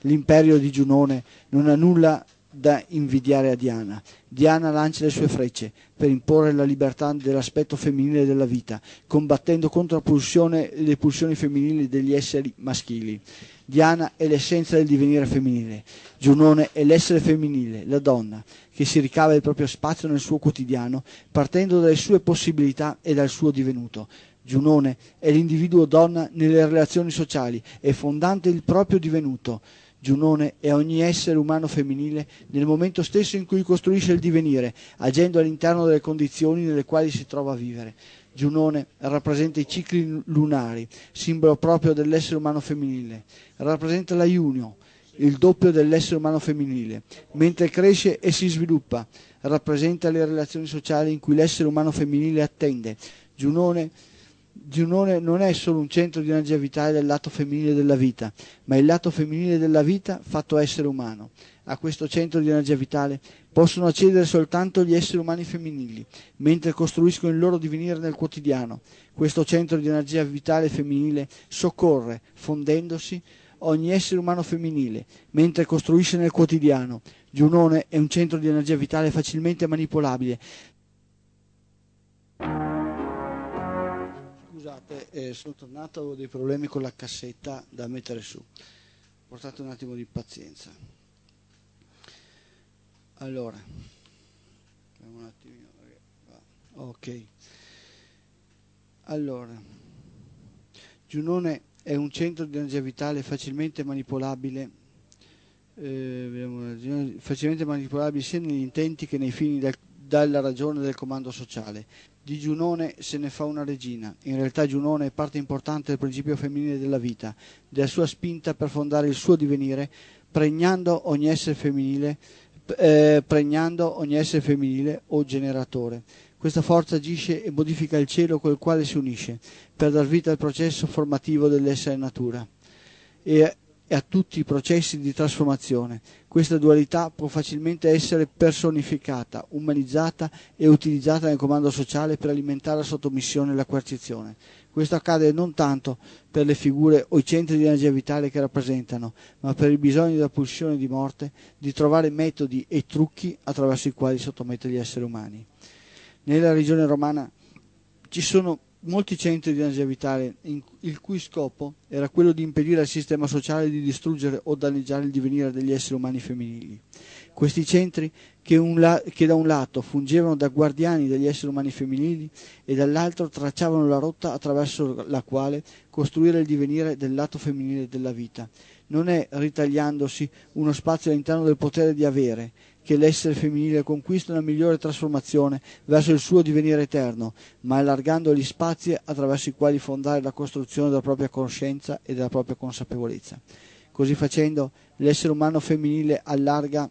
L'imperio di Giunone non ha nulla da invidiare a Diana. Diana lancia le sue frecce per imporre la libertà dell'aspetto femminile della vita, combattendo contro la pulsione, le pulsioni femminili degli esseri maschili. Diana è l'essenza del divenire femminile. Giunone è l'essere femminile, la donna, che si ricava il proprio spazio nel suo quotidiano, partendo dalle sue possibilità e dal suo divenuto. Giunone è l'individuo donna nelle relazioni sociali e fondante il proprio divenuto. Giunone è ogni essere umano femminile nel momento stesso in cui costruisce il divenire, agendo all'interno delle condizioni nelle quali si trova a vivere. Giunone rappresenta i cicli lunari, simbolo proprio dell'essere umano femminile. Rappresenta la Junio, il doppio dell'essere umano femminile, mentre cresce e si sviluppa. Rappresenta le relazioni sociali in cui l'essere umano femminile attende. Giunone Giunone non è solo un centro di energia vitale del lato femminile della vita, ma il lato femminile della vita fatto essere umano. A questo centro di energia vitale possono accedere soltanto gli esseri umani femminili, mentre costruiscono il loro divenire nel quotidiano. Questo centro di energia vitale femminile soccorre, fondendosi, ogni essere umano femminile, mentre costruisce nel quotidiano. Giunone è un centro di energia vitale facilmente manipolabile eh, sono tornato, avevo dei problemi con la cassetta da mettere su. Portate un attimo di pazienza. Allora, un attimino, ok. Allora, Giunone è un centro di energia vitale facilmente manipolabile eh, facilmente manipolabili sia negli intenti che nei fini del, dalla ragione del comando sociale di Giunone se ne fa una regina. In realtà Giunone è parte importante del principio femminile della vita, della sua spinta per fondare il suo divenire, pregnando ogni essere femminile, eh, pregnando ogni essere femminile o generatore. Questa forza agisce e modifica il cielo col quale si unisce, per dar vita al processo formativo dell'essere natura. E e a tutti i processi di trasformazione. Questa dualità può facilmente essere personificata, umanizzata e utilizzata nel comando sociale per alimentare la sottomissione e la coercizione. Questo accade non tanto per le figure o i centri di energia vitale che rappresentano, ma per il bisogno della pulsione di morte di trovare metodi e trucchi attraverso i quali sottomettere gli esseri umani. Nella regione romana ci sono molti centri di ansia vitale, in, il cui scopo era quello di impedire al sistema sociale di distruggere o danneggiare il divenire degli esseri umani femminili. Questi centri, che, un la, che da un lato fungevano da guardiani degli esseri umani femminili e dall'altro tracciavano la rotta attraverso la quale costruire il divenire del lato femminile della vita, non è ritagliandosi uno spazio all'interno del potere di avere, che l'essere femminile conquista una migliore trasformazione verso il suo divenire eterno, ma allargando gli spazi attraverso i quali fondare la costruzione della propria coscienza e della propria consapevolezza. Così facendo, l'essere umano femminile allarga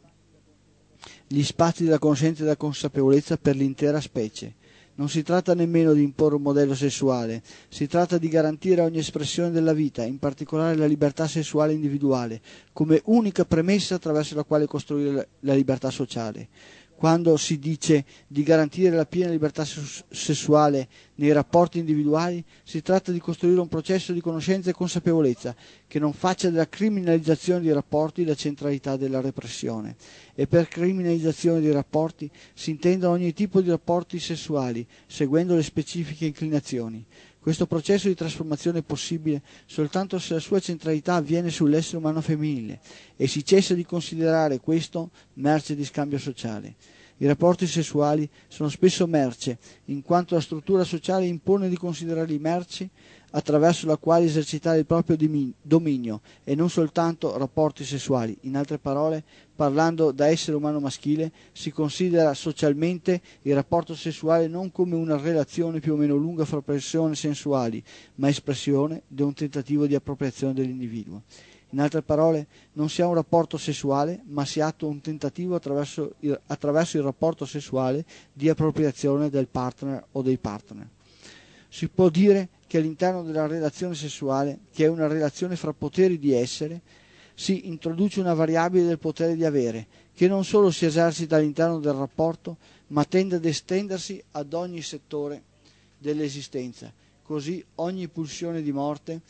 gli spazi della coscienza e della consapevolezza per l'intera specie, non si tratta nemmeno di imporre un modello sessuale, si tratta di garantire ogni espressione della vita, in particolare la libertà sessuale individuale, come unica premessa attraverso la quale costruire la libertà sociale quando si dice di garantire la piena libertà sessuale nei rapporti individuali, si tratta di costruire un processo di conoscenza e consapevolezza che non faccia della criminalizzazione dei rapporti la centralità della repressione. E per criminalizzazione dei rapporti si intendono ogni tipo di rapporti sessuali, seguendo le specifiche inclinazioni. Questo processo di trasformazione è possibile soltanto se la sua centralità avviene sull'essere umano femminile e si cessa di considerare questo merce di scambio sociale. I rapporti sessuali sono spesso merce, in quanto la struttura sociale impone di considerarli merci attraverso la quale esercitare il proprio dominio e non soltanto rapporti sessuali. In altre parole, parlando da essere umano maschile, si considera socialmente il rapporto sessuale non come una relazione più o meno lunga fra persone sensuali, ma espressione di un tentativo di appropriazione dell'individuo. In altre parole, non si ha un rapporto sessuale, ma si attua un tentativo attraverso il, attraverso il, rapporto sessuale di appropriazione del partner o dei partner. Si può dire che all'interno della relazione sessuale, che è una relazione fra poteri di essere, si introduce una variabile del potere di avere, che non solo si esercita all'interno del rapporto, ma tende ad estendersi ad ogni settore dell'esistenza. Così ogni pulsione di morte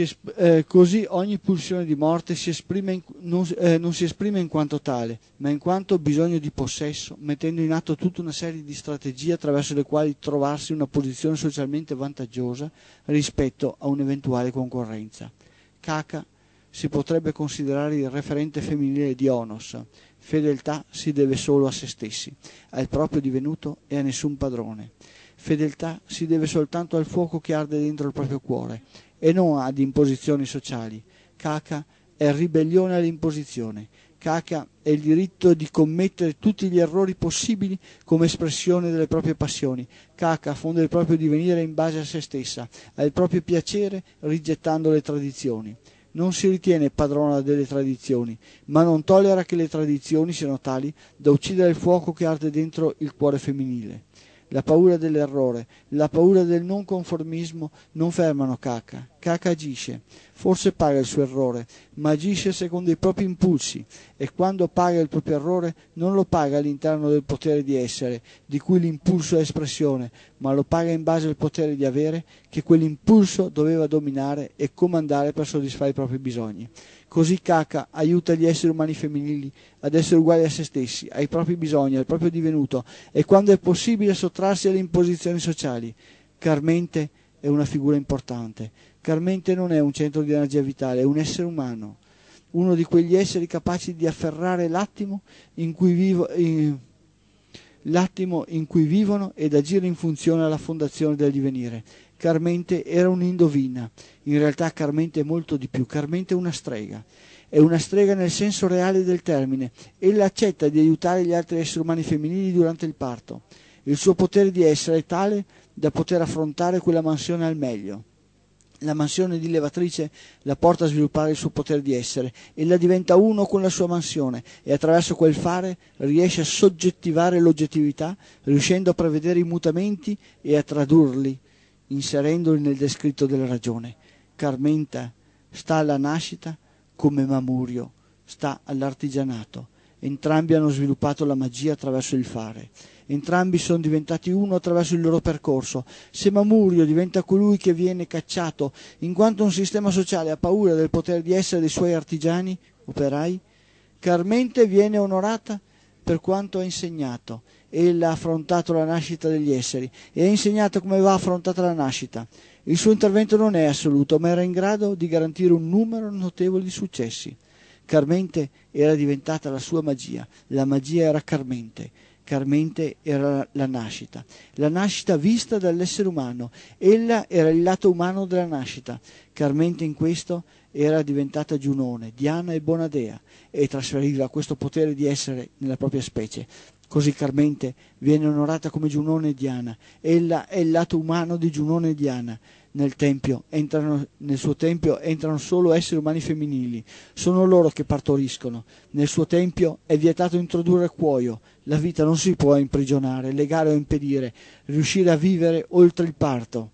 esp- eh, così ogni pulsione di morte si esprime in, non, eh, non si esprime in quanto tale, ma in quanto bisogno di possesso, mettendo in atto tutta una serie di strategie attraverso le quali trovarsi in una posizione socialmente vantaggiosa rispetto a un'eventuale concorrenza. Caca si potrebbe considerare il referente femminile di Onos. Fedeltà si deve solo a se stessi, al proprio divenuto e a nessun padrone. Fedeltà si deve soltanto al fuoco che arde dentro il proprio cuore e non ad imposizioni sociali. Caca è ribellione all'imposizione. Caca è il diritto di commettere tutti gli errori possibili come espressione delle proprie passioni. Caca fonda il proprio divenire in base a se stessa, al proprio piacere rigettando le tradizioni. Non si ritiene padrona delle tradizioni, ma non tollera che le tradizioni siano tali da uccidere il fuoco che arde dentro il cuore femminile. La paura dell'errore, la paura del non conformismo non fermano Kaka. Kaka agisce, forse paga il suo errore, ma agisce secondo i propri impulsi e quando paga il proprio errore non lo paga all'interno del potere di essere, di cui l'impulso è espressione, ma lo paga in base al potere di avere che quell'impulso doveva dominare e comandare per soddisfare i propri bisogni. Così Caca aiuta gli esseri umani femminili ad essere uguali a se stessi, ai propri bisogni, al proprio divenuto e quando è possibile sottrarsi alle imposizioni sociali. Carmente è una figura importante. Carmente non è un centro di energia vitale, è un essere umano, uno di quegli esseri capaci di afferrare l'attimo in cui, vivo, in, l'attimo in cui vivono ed agire in funzione alla fondazione del divenire. Carmente era un'indovina, in realtà Carmente è molto di più, Carmente è una strega. È una strega nel senso reale del termine. Ella accetta di aiutare gli altri esseri umani femminili durante il parto. Il suo potere di essere è tale da poter affrontare quella mansione al meglio. La mansione di levatrice la porta a sviluppare il suo potere di essere, ella diventa uno con la sua mansione e attraverso quel fare riesce a soggettivare l'oggettività, riuscendo a prevedere i mutamenti e a tradurli inserendoli nel descritto della ragione. Carmenta sta alla nascita come Mamurio sta all'artigianato. Entrambi hanno sviluppato la magia attraverso il fare. Entrambi sono diventati uno attraverso il loro percorso. Se Mamurio diventa colui che viene cacciato, in quanto un sistema sociale ha paura del potere di essere dei suoi artigiani, operai, Carmente viene onorata per quanto ha insegnato. Ella ha affrontato la nascita degli esseri e ha insegnato come va affrontata la nascita. Il suo intervento non è assoluto, ma era in grado di garantire un numero notevole di successi. Carmente era diventata la sua magia, la magia era Carmente. Carmente era la nascita, la nascita vista dall'essere umano, ella era il lato umano della nascita. Carmente in questo era diventata Giunone, Diana e Bonadea e trasferiva questo potere di essere nella propria specie. Così Carmente viene onorata come Giunone e Diana. Ella è il lato umano di Giunone e Diana. Nel, tempio, entrano, nel suo tempio entrano solo esseri umani femminili, sono loro che partoriscono. Nel suo tempio è vietato introdurre cuoio, la vita non si può imprigionare, legare o impedire, riuscire a vivere oltre il parto.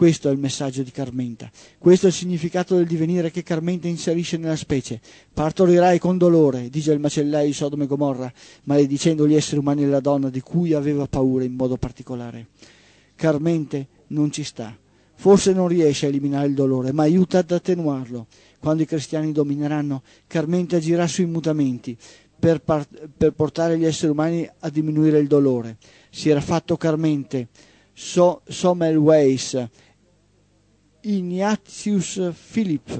Questo è il messaggio di Carmenta. Questo è il significato del divenire che Carmenta inserisce nella specie. Partorirai con dolore, dice il macellaio di Sodome e Gomorra, maledicendo gli esseri umani e la donna di cui aveva paura in modo particolare. Carmente non ci sta. Forse non riesce a eliminare il dolore, ma aiuta ad attenuarlo. Quando i cristiani domineranno, Carmente agirà sui mutamenti per, per portare gli esseri umani a diminuire il dolore. Si era fatto Carmente. So- Weiss Ignatius Philipp,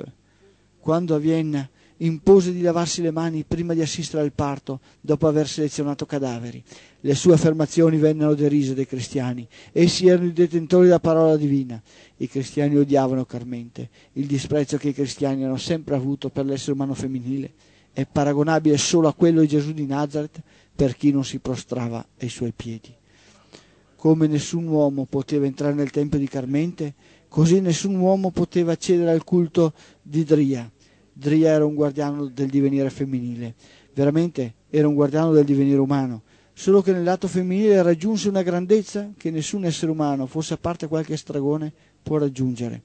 quando a Vienna impose di lavarsi le mani prima di assistere al parto, dopo aver selezionato cadaveri. Le sue affermazioni vennero derise dai cristiani. Essi erano i detentori della parola divina. I cristiani odiavano carmente il disprezzo che i cristiani hanno sempre avuto per l'essere umano femminile è paragonabile solo a quello di Gesù di Nazareth per chi non si prostrava ai suoi piedi. Come nessun uomo poteva entrare nel tempio di Carmente, Così nessun uomo poteva accedere al culto di Dria. Dria era un guardiano del divenire femminile. Veramente era un guardiano del divenire umano. Solo che nel lato femminile raggiunse una grandezza che nessun essere umano, forse a parte qualche stragone, può raggiungere.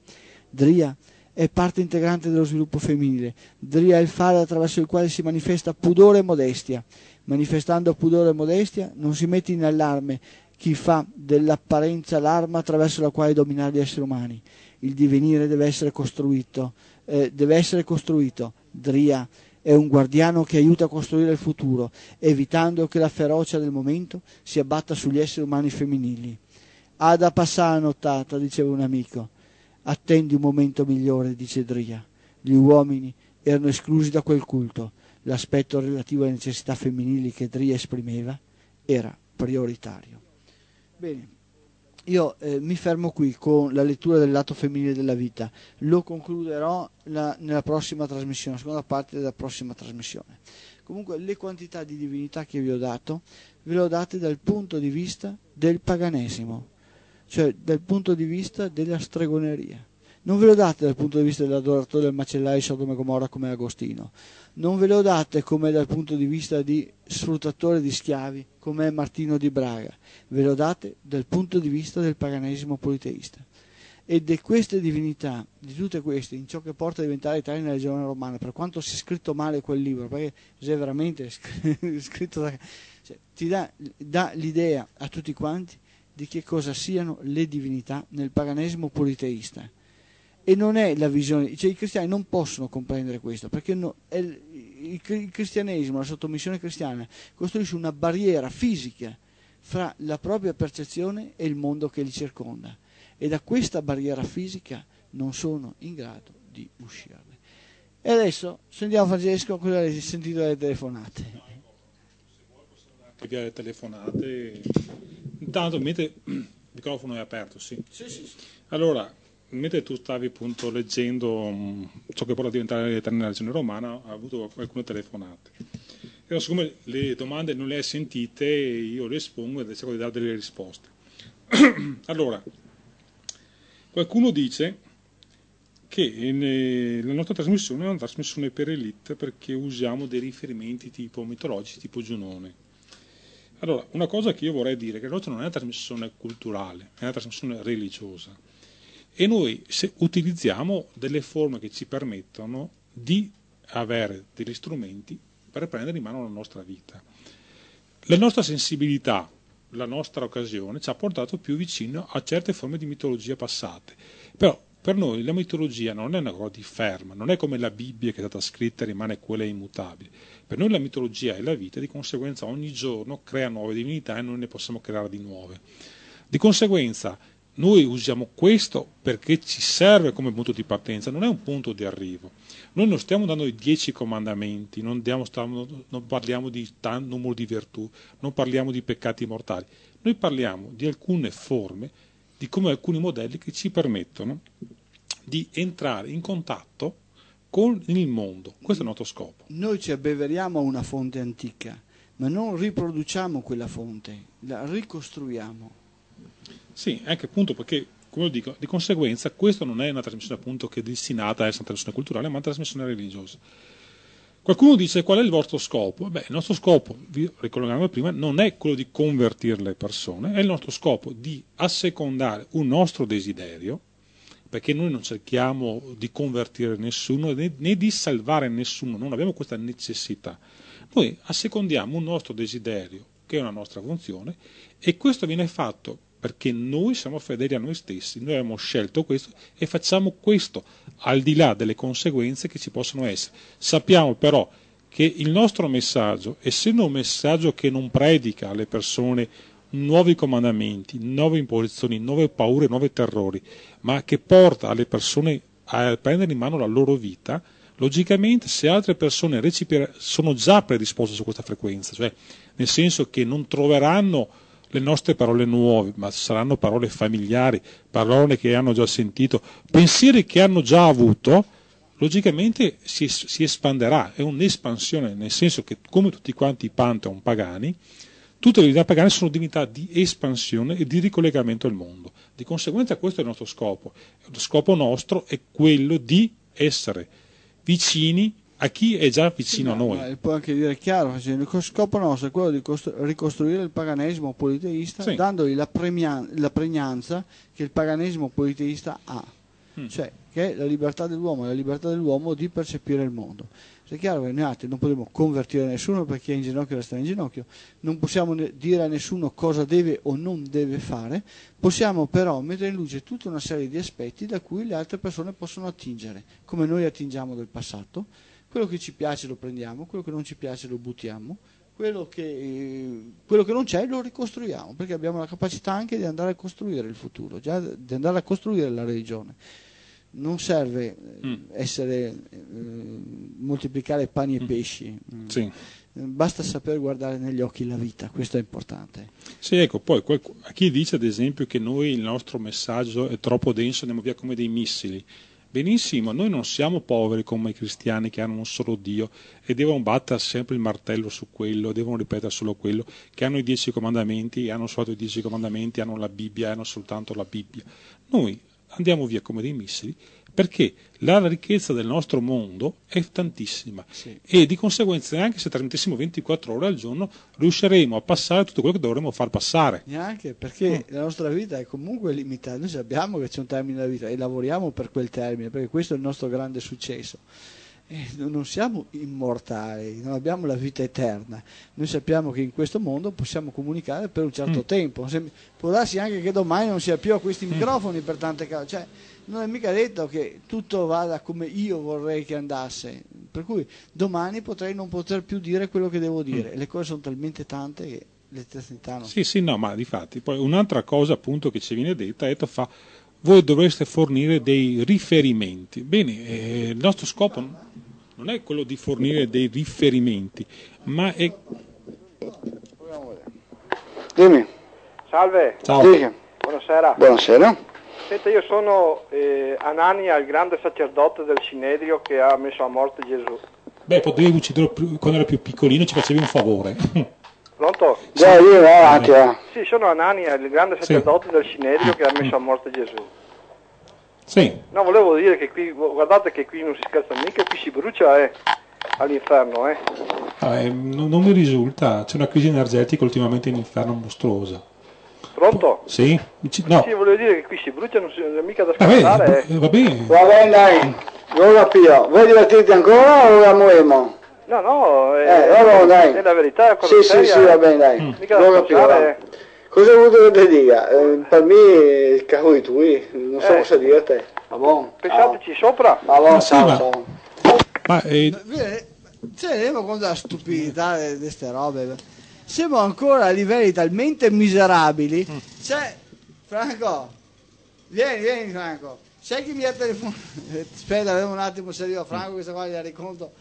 Dria è parte integrante dello sviluppo femminile. Dria è il fare attraverso il quale si manifesta pudore e modestia. Manifestando pudore e modestia non si mette in allarme chi fa dell'apparenza l'arma attraverso la quale dominare gli esseri umani. Il divenire deve essere costruito, eh, deve essere costruito. Dria è un guardiano che aiuta a costruire il futuro, evitando che la ferocia del momento si abbatta sugli esseri umani femminili. Ada passa la nottata, diceva un amico. Attendi un momento migliore, dice Dria. Gli uomini erano esclusi da quel culto. L'aspetto relativo alle necessità femminili che Dria esprimeva era prioritario. Bene, io eh, mi fermo qui con la lettura del lato femminile della vita, lo concluderò la, nella prossima trasmissione, la seconda parte della prossima trasmissione. Comunque le quantità di divinità che vi ho dato, ve le ho date dal punto di vista del paganesimo, cioè dal punto di vista della stregoneria. Non ve le ho date dal punto di vista dell'adoratore del macellaio Sodome e Gomorra come Agostino non ve lo date come dal punto di vista di sfruttatore di schiavi, come è Martino di Braga, ve lo date dal punto di vista del paganesimo politeista. E di queste divinità, di tutte queste, in ciò che porta a diventare Italia nella regione romana, per quanto sia scritto male quel libro, perché se veramente scritto da... Cioè, ti dà, dà l'idea a tutti quanti di che cosa siano le divinità nel paganesimo politeista. E non è la visione, cioè i cristiani non possono comprendere questo, perché no, è, il, il cristianesimo, la sottomissione cristiana, costruisce una barriera fisica fra la propria percezione e il mondo che li circonda. E da questa barriera fisica non sono in grado di uscirne. E adesso sentiamo Francesco cosa hai sentito dalle telefonate. No, se vuoi possiamo anche via le telefonate. Intanto, mentre il microfono è aperto, sì. sì, sì, sì. Allora, mentre tu stavi appunto leggendo mm, ciò che potrà diventare l'eterna regione romana, ho avuto alcune telefonate. E siccome le domande non le hai sentite, io le espongo e cerco di dare delle risposte. allora, qualcuno dice che eh, la nostra trasmissione è una trasmissione per elite perché usiamo dei riferimenti tipo mitologici, tipo Giunone. Allora, una cosa che io vorrei dire è che la nostra non è una trasmissione culturale, è una trasmissione religiosa e noi utilizziamo delle forme che ci permettono di avere degli strumenti per prendere in mano la nostra vita. La nostra sensibilità, la nostra occasione ci ha portato più vicino a certe forme di mitologia passate, però per noi la mitologia non è una cosa di ferma, non è come la Bibbia che è stata scritta e rimane quella immutabile. Per noi la mitologia è la vita, di conseguenza ogni giorno crea nuove divinità e noi ne possiamo creare di nuove. Di conseguenza noi usiamo questo perché ci serve come punto di partenza, non è un punto di arrivo. Noi non stiamo dando i dieci comandamenti, non, diamo, stiamo, non parliamo di tan, numero di virtù, non parliamo di peccati mortali, noi parliamo di alcune forme, di come alcuni modelli che ci permettono di entrare in contatto con il mondo. Questo è il nostro scopo. Noi ci abbeveriamo a una fonte antica, ma non riproduciamo quella fonte, la ricostruiamo. Sì, anche appunto perché, come lo dico, di conseguenza questa non è una trasmissione appunto che è destinata a essere una trasmissione culturale, ma una trasmissione religiosa. Qualcuno dice qual è il vostro scopo? Beh, il nostro scopo, vi ricollegando prima, non è quello di convertire le persone, è il nostro scopo di assecondare un nostro desiderio, perché noi non cerchiamo di convertire nessuno né di salvare nessuno, non abbiamo questa necessità. Noi assecondiamo un nostro desiderio, che è una nostra funzione, e questo viene fatto perché noi siamo fedeli a noi stessi, noi abbiamo scelto questo e facciamo questo, al di là delle conseguenze che ci possono essere. Sappiamo però che il nostro messaggio, essendo un messaggio che non predica alle persone nuovi comandamenti, nuove imposizioni, nuove paure, nuovi terrori, ma che porta le persone a prendere in mano la loro vita, logicamente se altre persone sono già predisposte su questa frequenza, cioè nel senso che non troveranno le nostre parole nuove, ma saranno parole familiari, parole che hanno già sentito, pensieri che hanno già avuto, logicamente si, si espanderà, è un'espansione, nel senso che come tutti quanti i pantheon pagani, tutte le divinità pagane sono divinità di espansione e di ricollegamento al mondo. Di conseguenza questo è il nostro scopo. Lo scopo nostro è quello di essere vicini a chi è già vicino sì, a noi. puoi anche dire chiaro, il scopo nostro è quello di ricostruire il paganesimo politeista sì. dandogli la, la, pregnanza che il paganesimo politeista ha, mm. cioè che è la libertà dell'uomo, la libertà dell'uomo di percepire il mondo. È chiaro che noi altri non possiamo convertire nessuno perché è in ginocchio resta in ginocchio, non possiamo dire a nessuno cosa deve o non deve fare, possiamo però mettere in luce tutta una serie di aspetti da cui le altre persone possono attingere, come noi attingiamo del passato, quello che ci piace lo prendiamo, quello che non ci piace lo buttiamo, quello che, eh, quello che non c'è lo ricostruiamo, perché abbiamo la capacità anche di andare a costruire il futuro, già di andare a costruire la religione. Non serve eh, mm. essere, eh, moltiplicare pani e mm. pesci. Sì eh, basta saper guardare negli occhi la vita, questo è importante. Sì, ecco, poi a chi dice ad esempio che noi il nostro messaggio è troppo denso, andiamo via come dei missili, Benissimo, noi non siamo poveri come i cristiani che hanno un solo Dio e devono battere sempre il martello su quello, devono ripetere solo quello, che hanno i dieci comandamenti, hanno soltanto i dieci comandamenti, hanno la Bibbia, hanno soltanto la Bibbia. Noi andiamo via come dei missili perché la ricchezza del nostro mondo è tantissima sì. e di conseguenza anche se trasmettessimo 24 ore al giorno riusciremo a passare tutto quello che dovremmo far passare. Neanche perché mm. la nostra vita è comunque limitata, noi sappiamo che c'è un termine della vita e lavoriamo per quel termine perché questo è il nostro grande successo. Eh, non siamo immortali, non abbiamo la vita eterna. Noi sappiamo che in questo mondo possiamo comunicare per un certo mm. tempo. Se, può darsi anche che domani non sia più a questi mm. microfoni per tante cose. Cioè, non è mica detto che tutto vada come io vorrei che andasse. Per cui domani potrei non poter più dire quello che devo dire. Mm. Le cose sono talmente tante che le testità non. Sì, sì, no, ma difatti. Poi un'altra cosa appunto che ci viene detta è che fa voi dovreste fornire dei riferimenti. Bene, eh, il nostro scopo non è quello di fornire dei riferimenti, ma è... Dimmi. Salve. Ciao. Dici. Buonasera. Buonasera. Senta, io sono eh, Anania, il grande sacerdote del Sinedrio che ha messo a morte Gesù. Beh, potevi ucciderlo quando era più piccolino, ci facevi un favore. Pronto? Sì, io, avanti. Sì, sono Anania, il grande sacerdote sì. del Sinedrio mm. che ha messo a morte Gesù. Sì. No, volevo dire che qui, guardate che qui non si scherza mica, qui si brucia eh, all'inferno. Eh. Ah, eh, non, non, mi risulta, c'è una crisi energetica ultimamente in inferno mostruosa. Pronto? Sì. No. sì, volevo dire che qui si brucia, non si, non è mica da scherzare. Ah, eh, eh. va bene. Va bene, dai, non la pio. Vuoi divertirti ancora o la muoviamo? No, no, è, eh, allora, dai. è la verità. È sì, seria, sì, sì, eh. va bene, dai. Mm. Mica non da scherzare. Cosa vuoi che te dica? Eh, per me, è il cavo di tui, non so eh. cosa dire a te. Va buon, pensateci sopra. Va buon, ciao, Ma, e... Saremo eh, eh, cioè, con la stupidità di queste robe. Siamo ancora a livelli talmente miserabili. Mm. Cioè, Franco, vieni, vieni Franco. Sai chi mi ha telefonato? Aspetta, vediamo un attimo se arriva Franco, questa qua gliela racconto.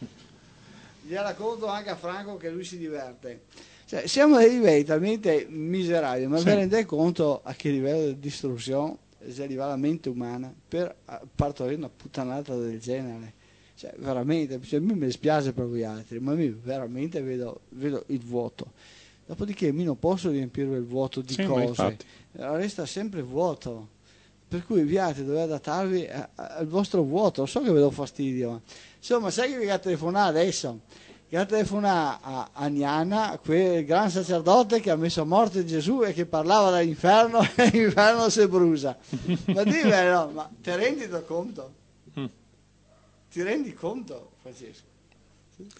Gliela racconto anche a Franco che lui si diverte cioè, siamo a dei livelli talmente miserabili, ma sì. vi rendete conto a che livello di distruzione si arriva la mente umana per partorire una puttanata del genere? Cioè, veramente, cioè, mi spiace per voi altri, ma io veramente vedo, vedo, il vuoto. Dopodiché mi non posso riempire il vuoto di sì, cose, resta sempre vuoto. Per cui viate, dovete adattarvi al vostro vuoto, so che ve do fastidio. Insomma, sai che vi ha telefonato adesso? che ha telefonato a Niana, quel gran sacerdote che ha messo a morte Gesù e che parlava dall'inferno e l'inferno si brusa. Ma dimmi, no, ma te rendi conto? Mm. Ti rendi conto, Francesco?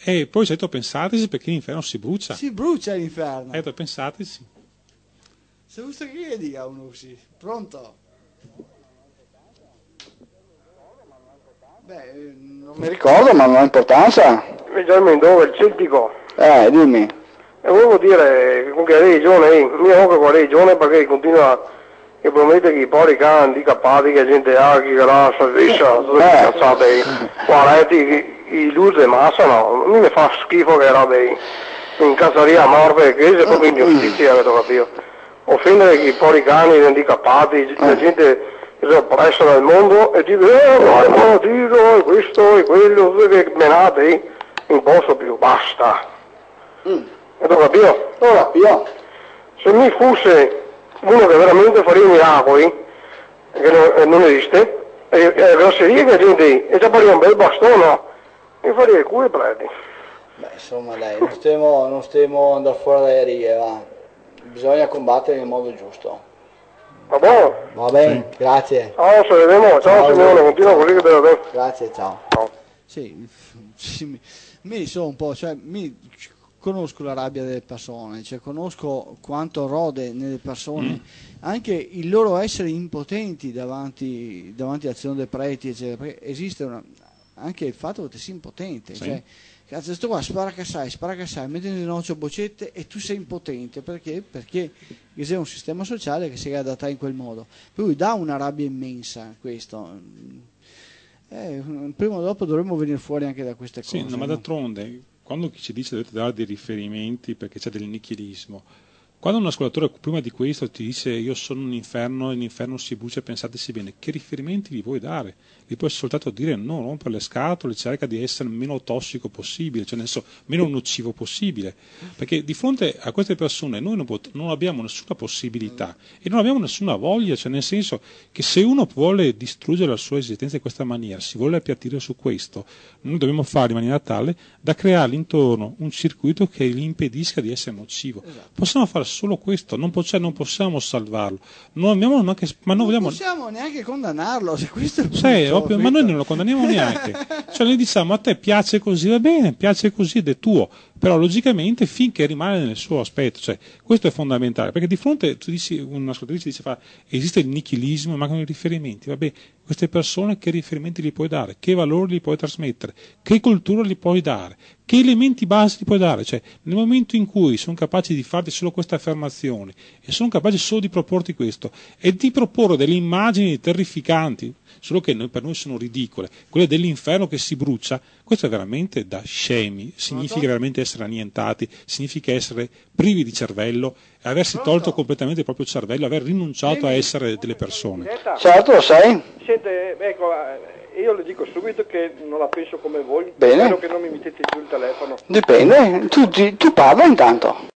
E poi c'è certo pensateci perché l'inferno si brucia. Si brucia l'inferno. Certo eh, pensateci. Se gusta che dica uno così, pronto? Beh, eh, non mi ricordo, ma non ha importanza. Leggiamo in dove, il Celtico. Eh, dimmi. E eh, volevo dire, con che regione, mi occhio con la regione perché continua che promette che i pori cani, cappati, che gente ha, che grassa, liscia, eh. tutte eh. cazzate, quaretti, i luce massano, mi ne fa schifo che era dei in a morte, che è proprio mm. ingiustizia, avete capito. Offendere i pori cani, gli handicappati, la gente oppresso dal mondo e dice eh, no, è malatito, è questo, è quello, tutte che menate in posto più, basta. Mm. E lo capito? Lo capito. Se mi fosse uno che veramente faria miracoli, eh, che non, eh, non esiste, e, e grosseria che gente, e già faria un bel bastone, e farei cure preti. Beh, insomma dai, non stiamo, non stiamo andando fuori dalle righe, va. Bisogna combattere in modo giusto. Va bene? Va bene, sì. grazie. Ciao Simeone, ciao, ciao Simeone, continua così che te Grazie, ciao. ciao. Sì, sì, mi sono un po', cioè, mi conosco la rabbia delle persone, cioè conosco quanto rode nelle persone, mm. anche il loro essere impotenti davanti, davanti all'azione dei preti, eccetera, perché esiste una, anche il fatto che sei impotente. Sì. Cioè, cazzo, sto qua spara cassai, spara cassai, metti in ginocchio boccette e tu sei impotente perché? Perché c'è un sistema sociale che si è adattato in quel modo. Per cui dà una rabbia immensa questo. Eh, prima o dopo dovremmo venire fuori anche da queste cose. Sì, no, ma d'altronde, quando ci dice dovete dare dei riferimenti perché c'è del nichilismo, quando un ascoltatore prima di questo ti dice io sono un inferno e l'inferno si brucia, pensateci bene, che riferimenti gli vuoi dare? Gli puoi soltanto dire no, rompere le scatole, cerca di essere meno tossico possibile, cioè nel senso meno nocivo possibile. Perché di fronte a queste persone noi non, pot- non abbiamo nessuna possibilità e non abbiamo nessuna voglia, cioè nel senso che se uno vuole distruggere la sua esistenza in questa maniera, si vuole appiattire su questo, noi dobbiamo fare in maniera tale da creare intorno un circuito che gli impedisca di essere nocivo. Esatto. Possiamo fare solo questo, non, poss- cioè, non possiamo salvarlo, non neanche, ma non, non vogliamo... possiamo neanche condannarlo, se questo è il ovvio, ma noi non lo condanniamo neanche, cioè noi diciamo a te piace così, va bene, piace così ed è tuo, però logicamente finché rimane nel suo aspetto, cioè, questo è fondamentale, perché di fronte, tu dici, un'ascoltatrice dice, fa, esiste il nichilismo, mancano i riferimenti, vabbè, queste persone che riferimenti gli puoi dare, che valori gli puoi trasmettere, che cultura gli puoi dare, che elementi base gli puoi dare, cioè, nel momento in cui sono capaci di farti solo queste affermazioni e sono capaci solo di proporti questo e di proporre delle immagini terrificanti, solo che noi, per noi sono ridicole. Quelle dell'inferno che si brucia, questo è veramente da scemi, significa Pronto? veramente essere annientati, significa essere privi di cervello, aversi Pronto? tolto completamente il proprio cervello, aver rinunciato Senti, a essere delle persone. Certo, lo sai. Sente, ecco, eh, io le dico subito che non la penso come voi, Bene. spero che non mi mettete giù il telefono. Dipende, tu, tu parla intanto.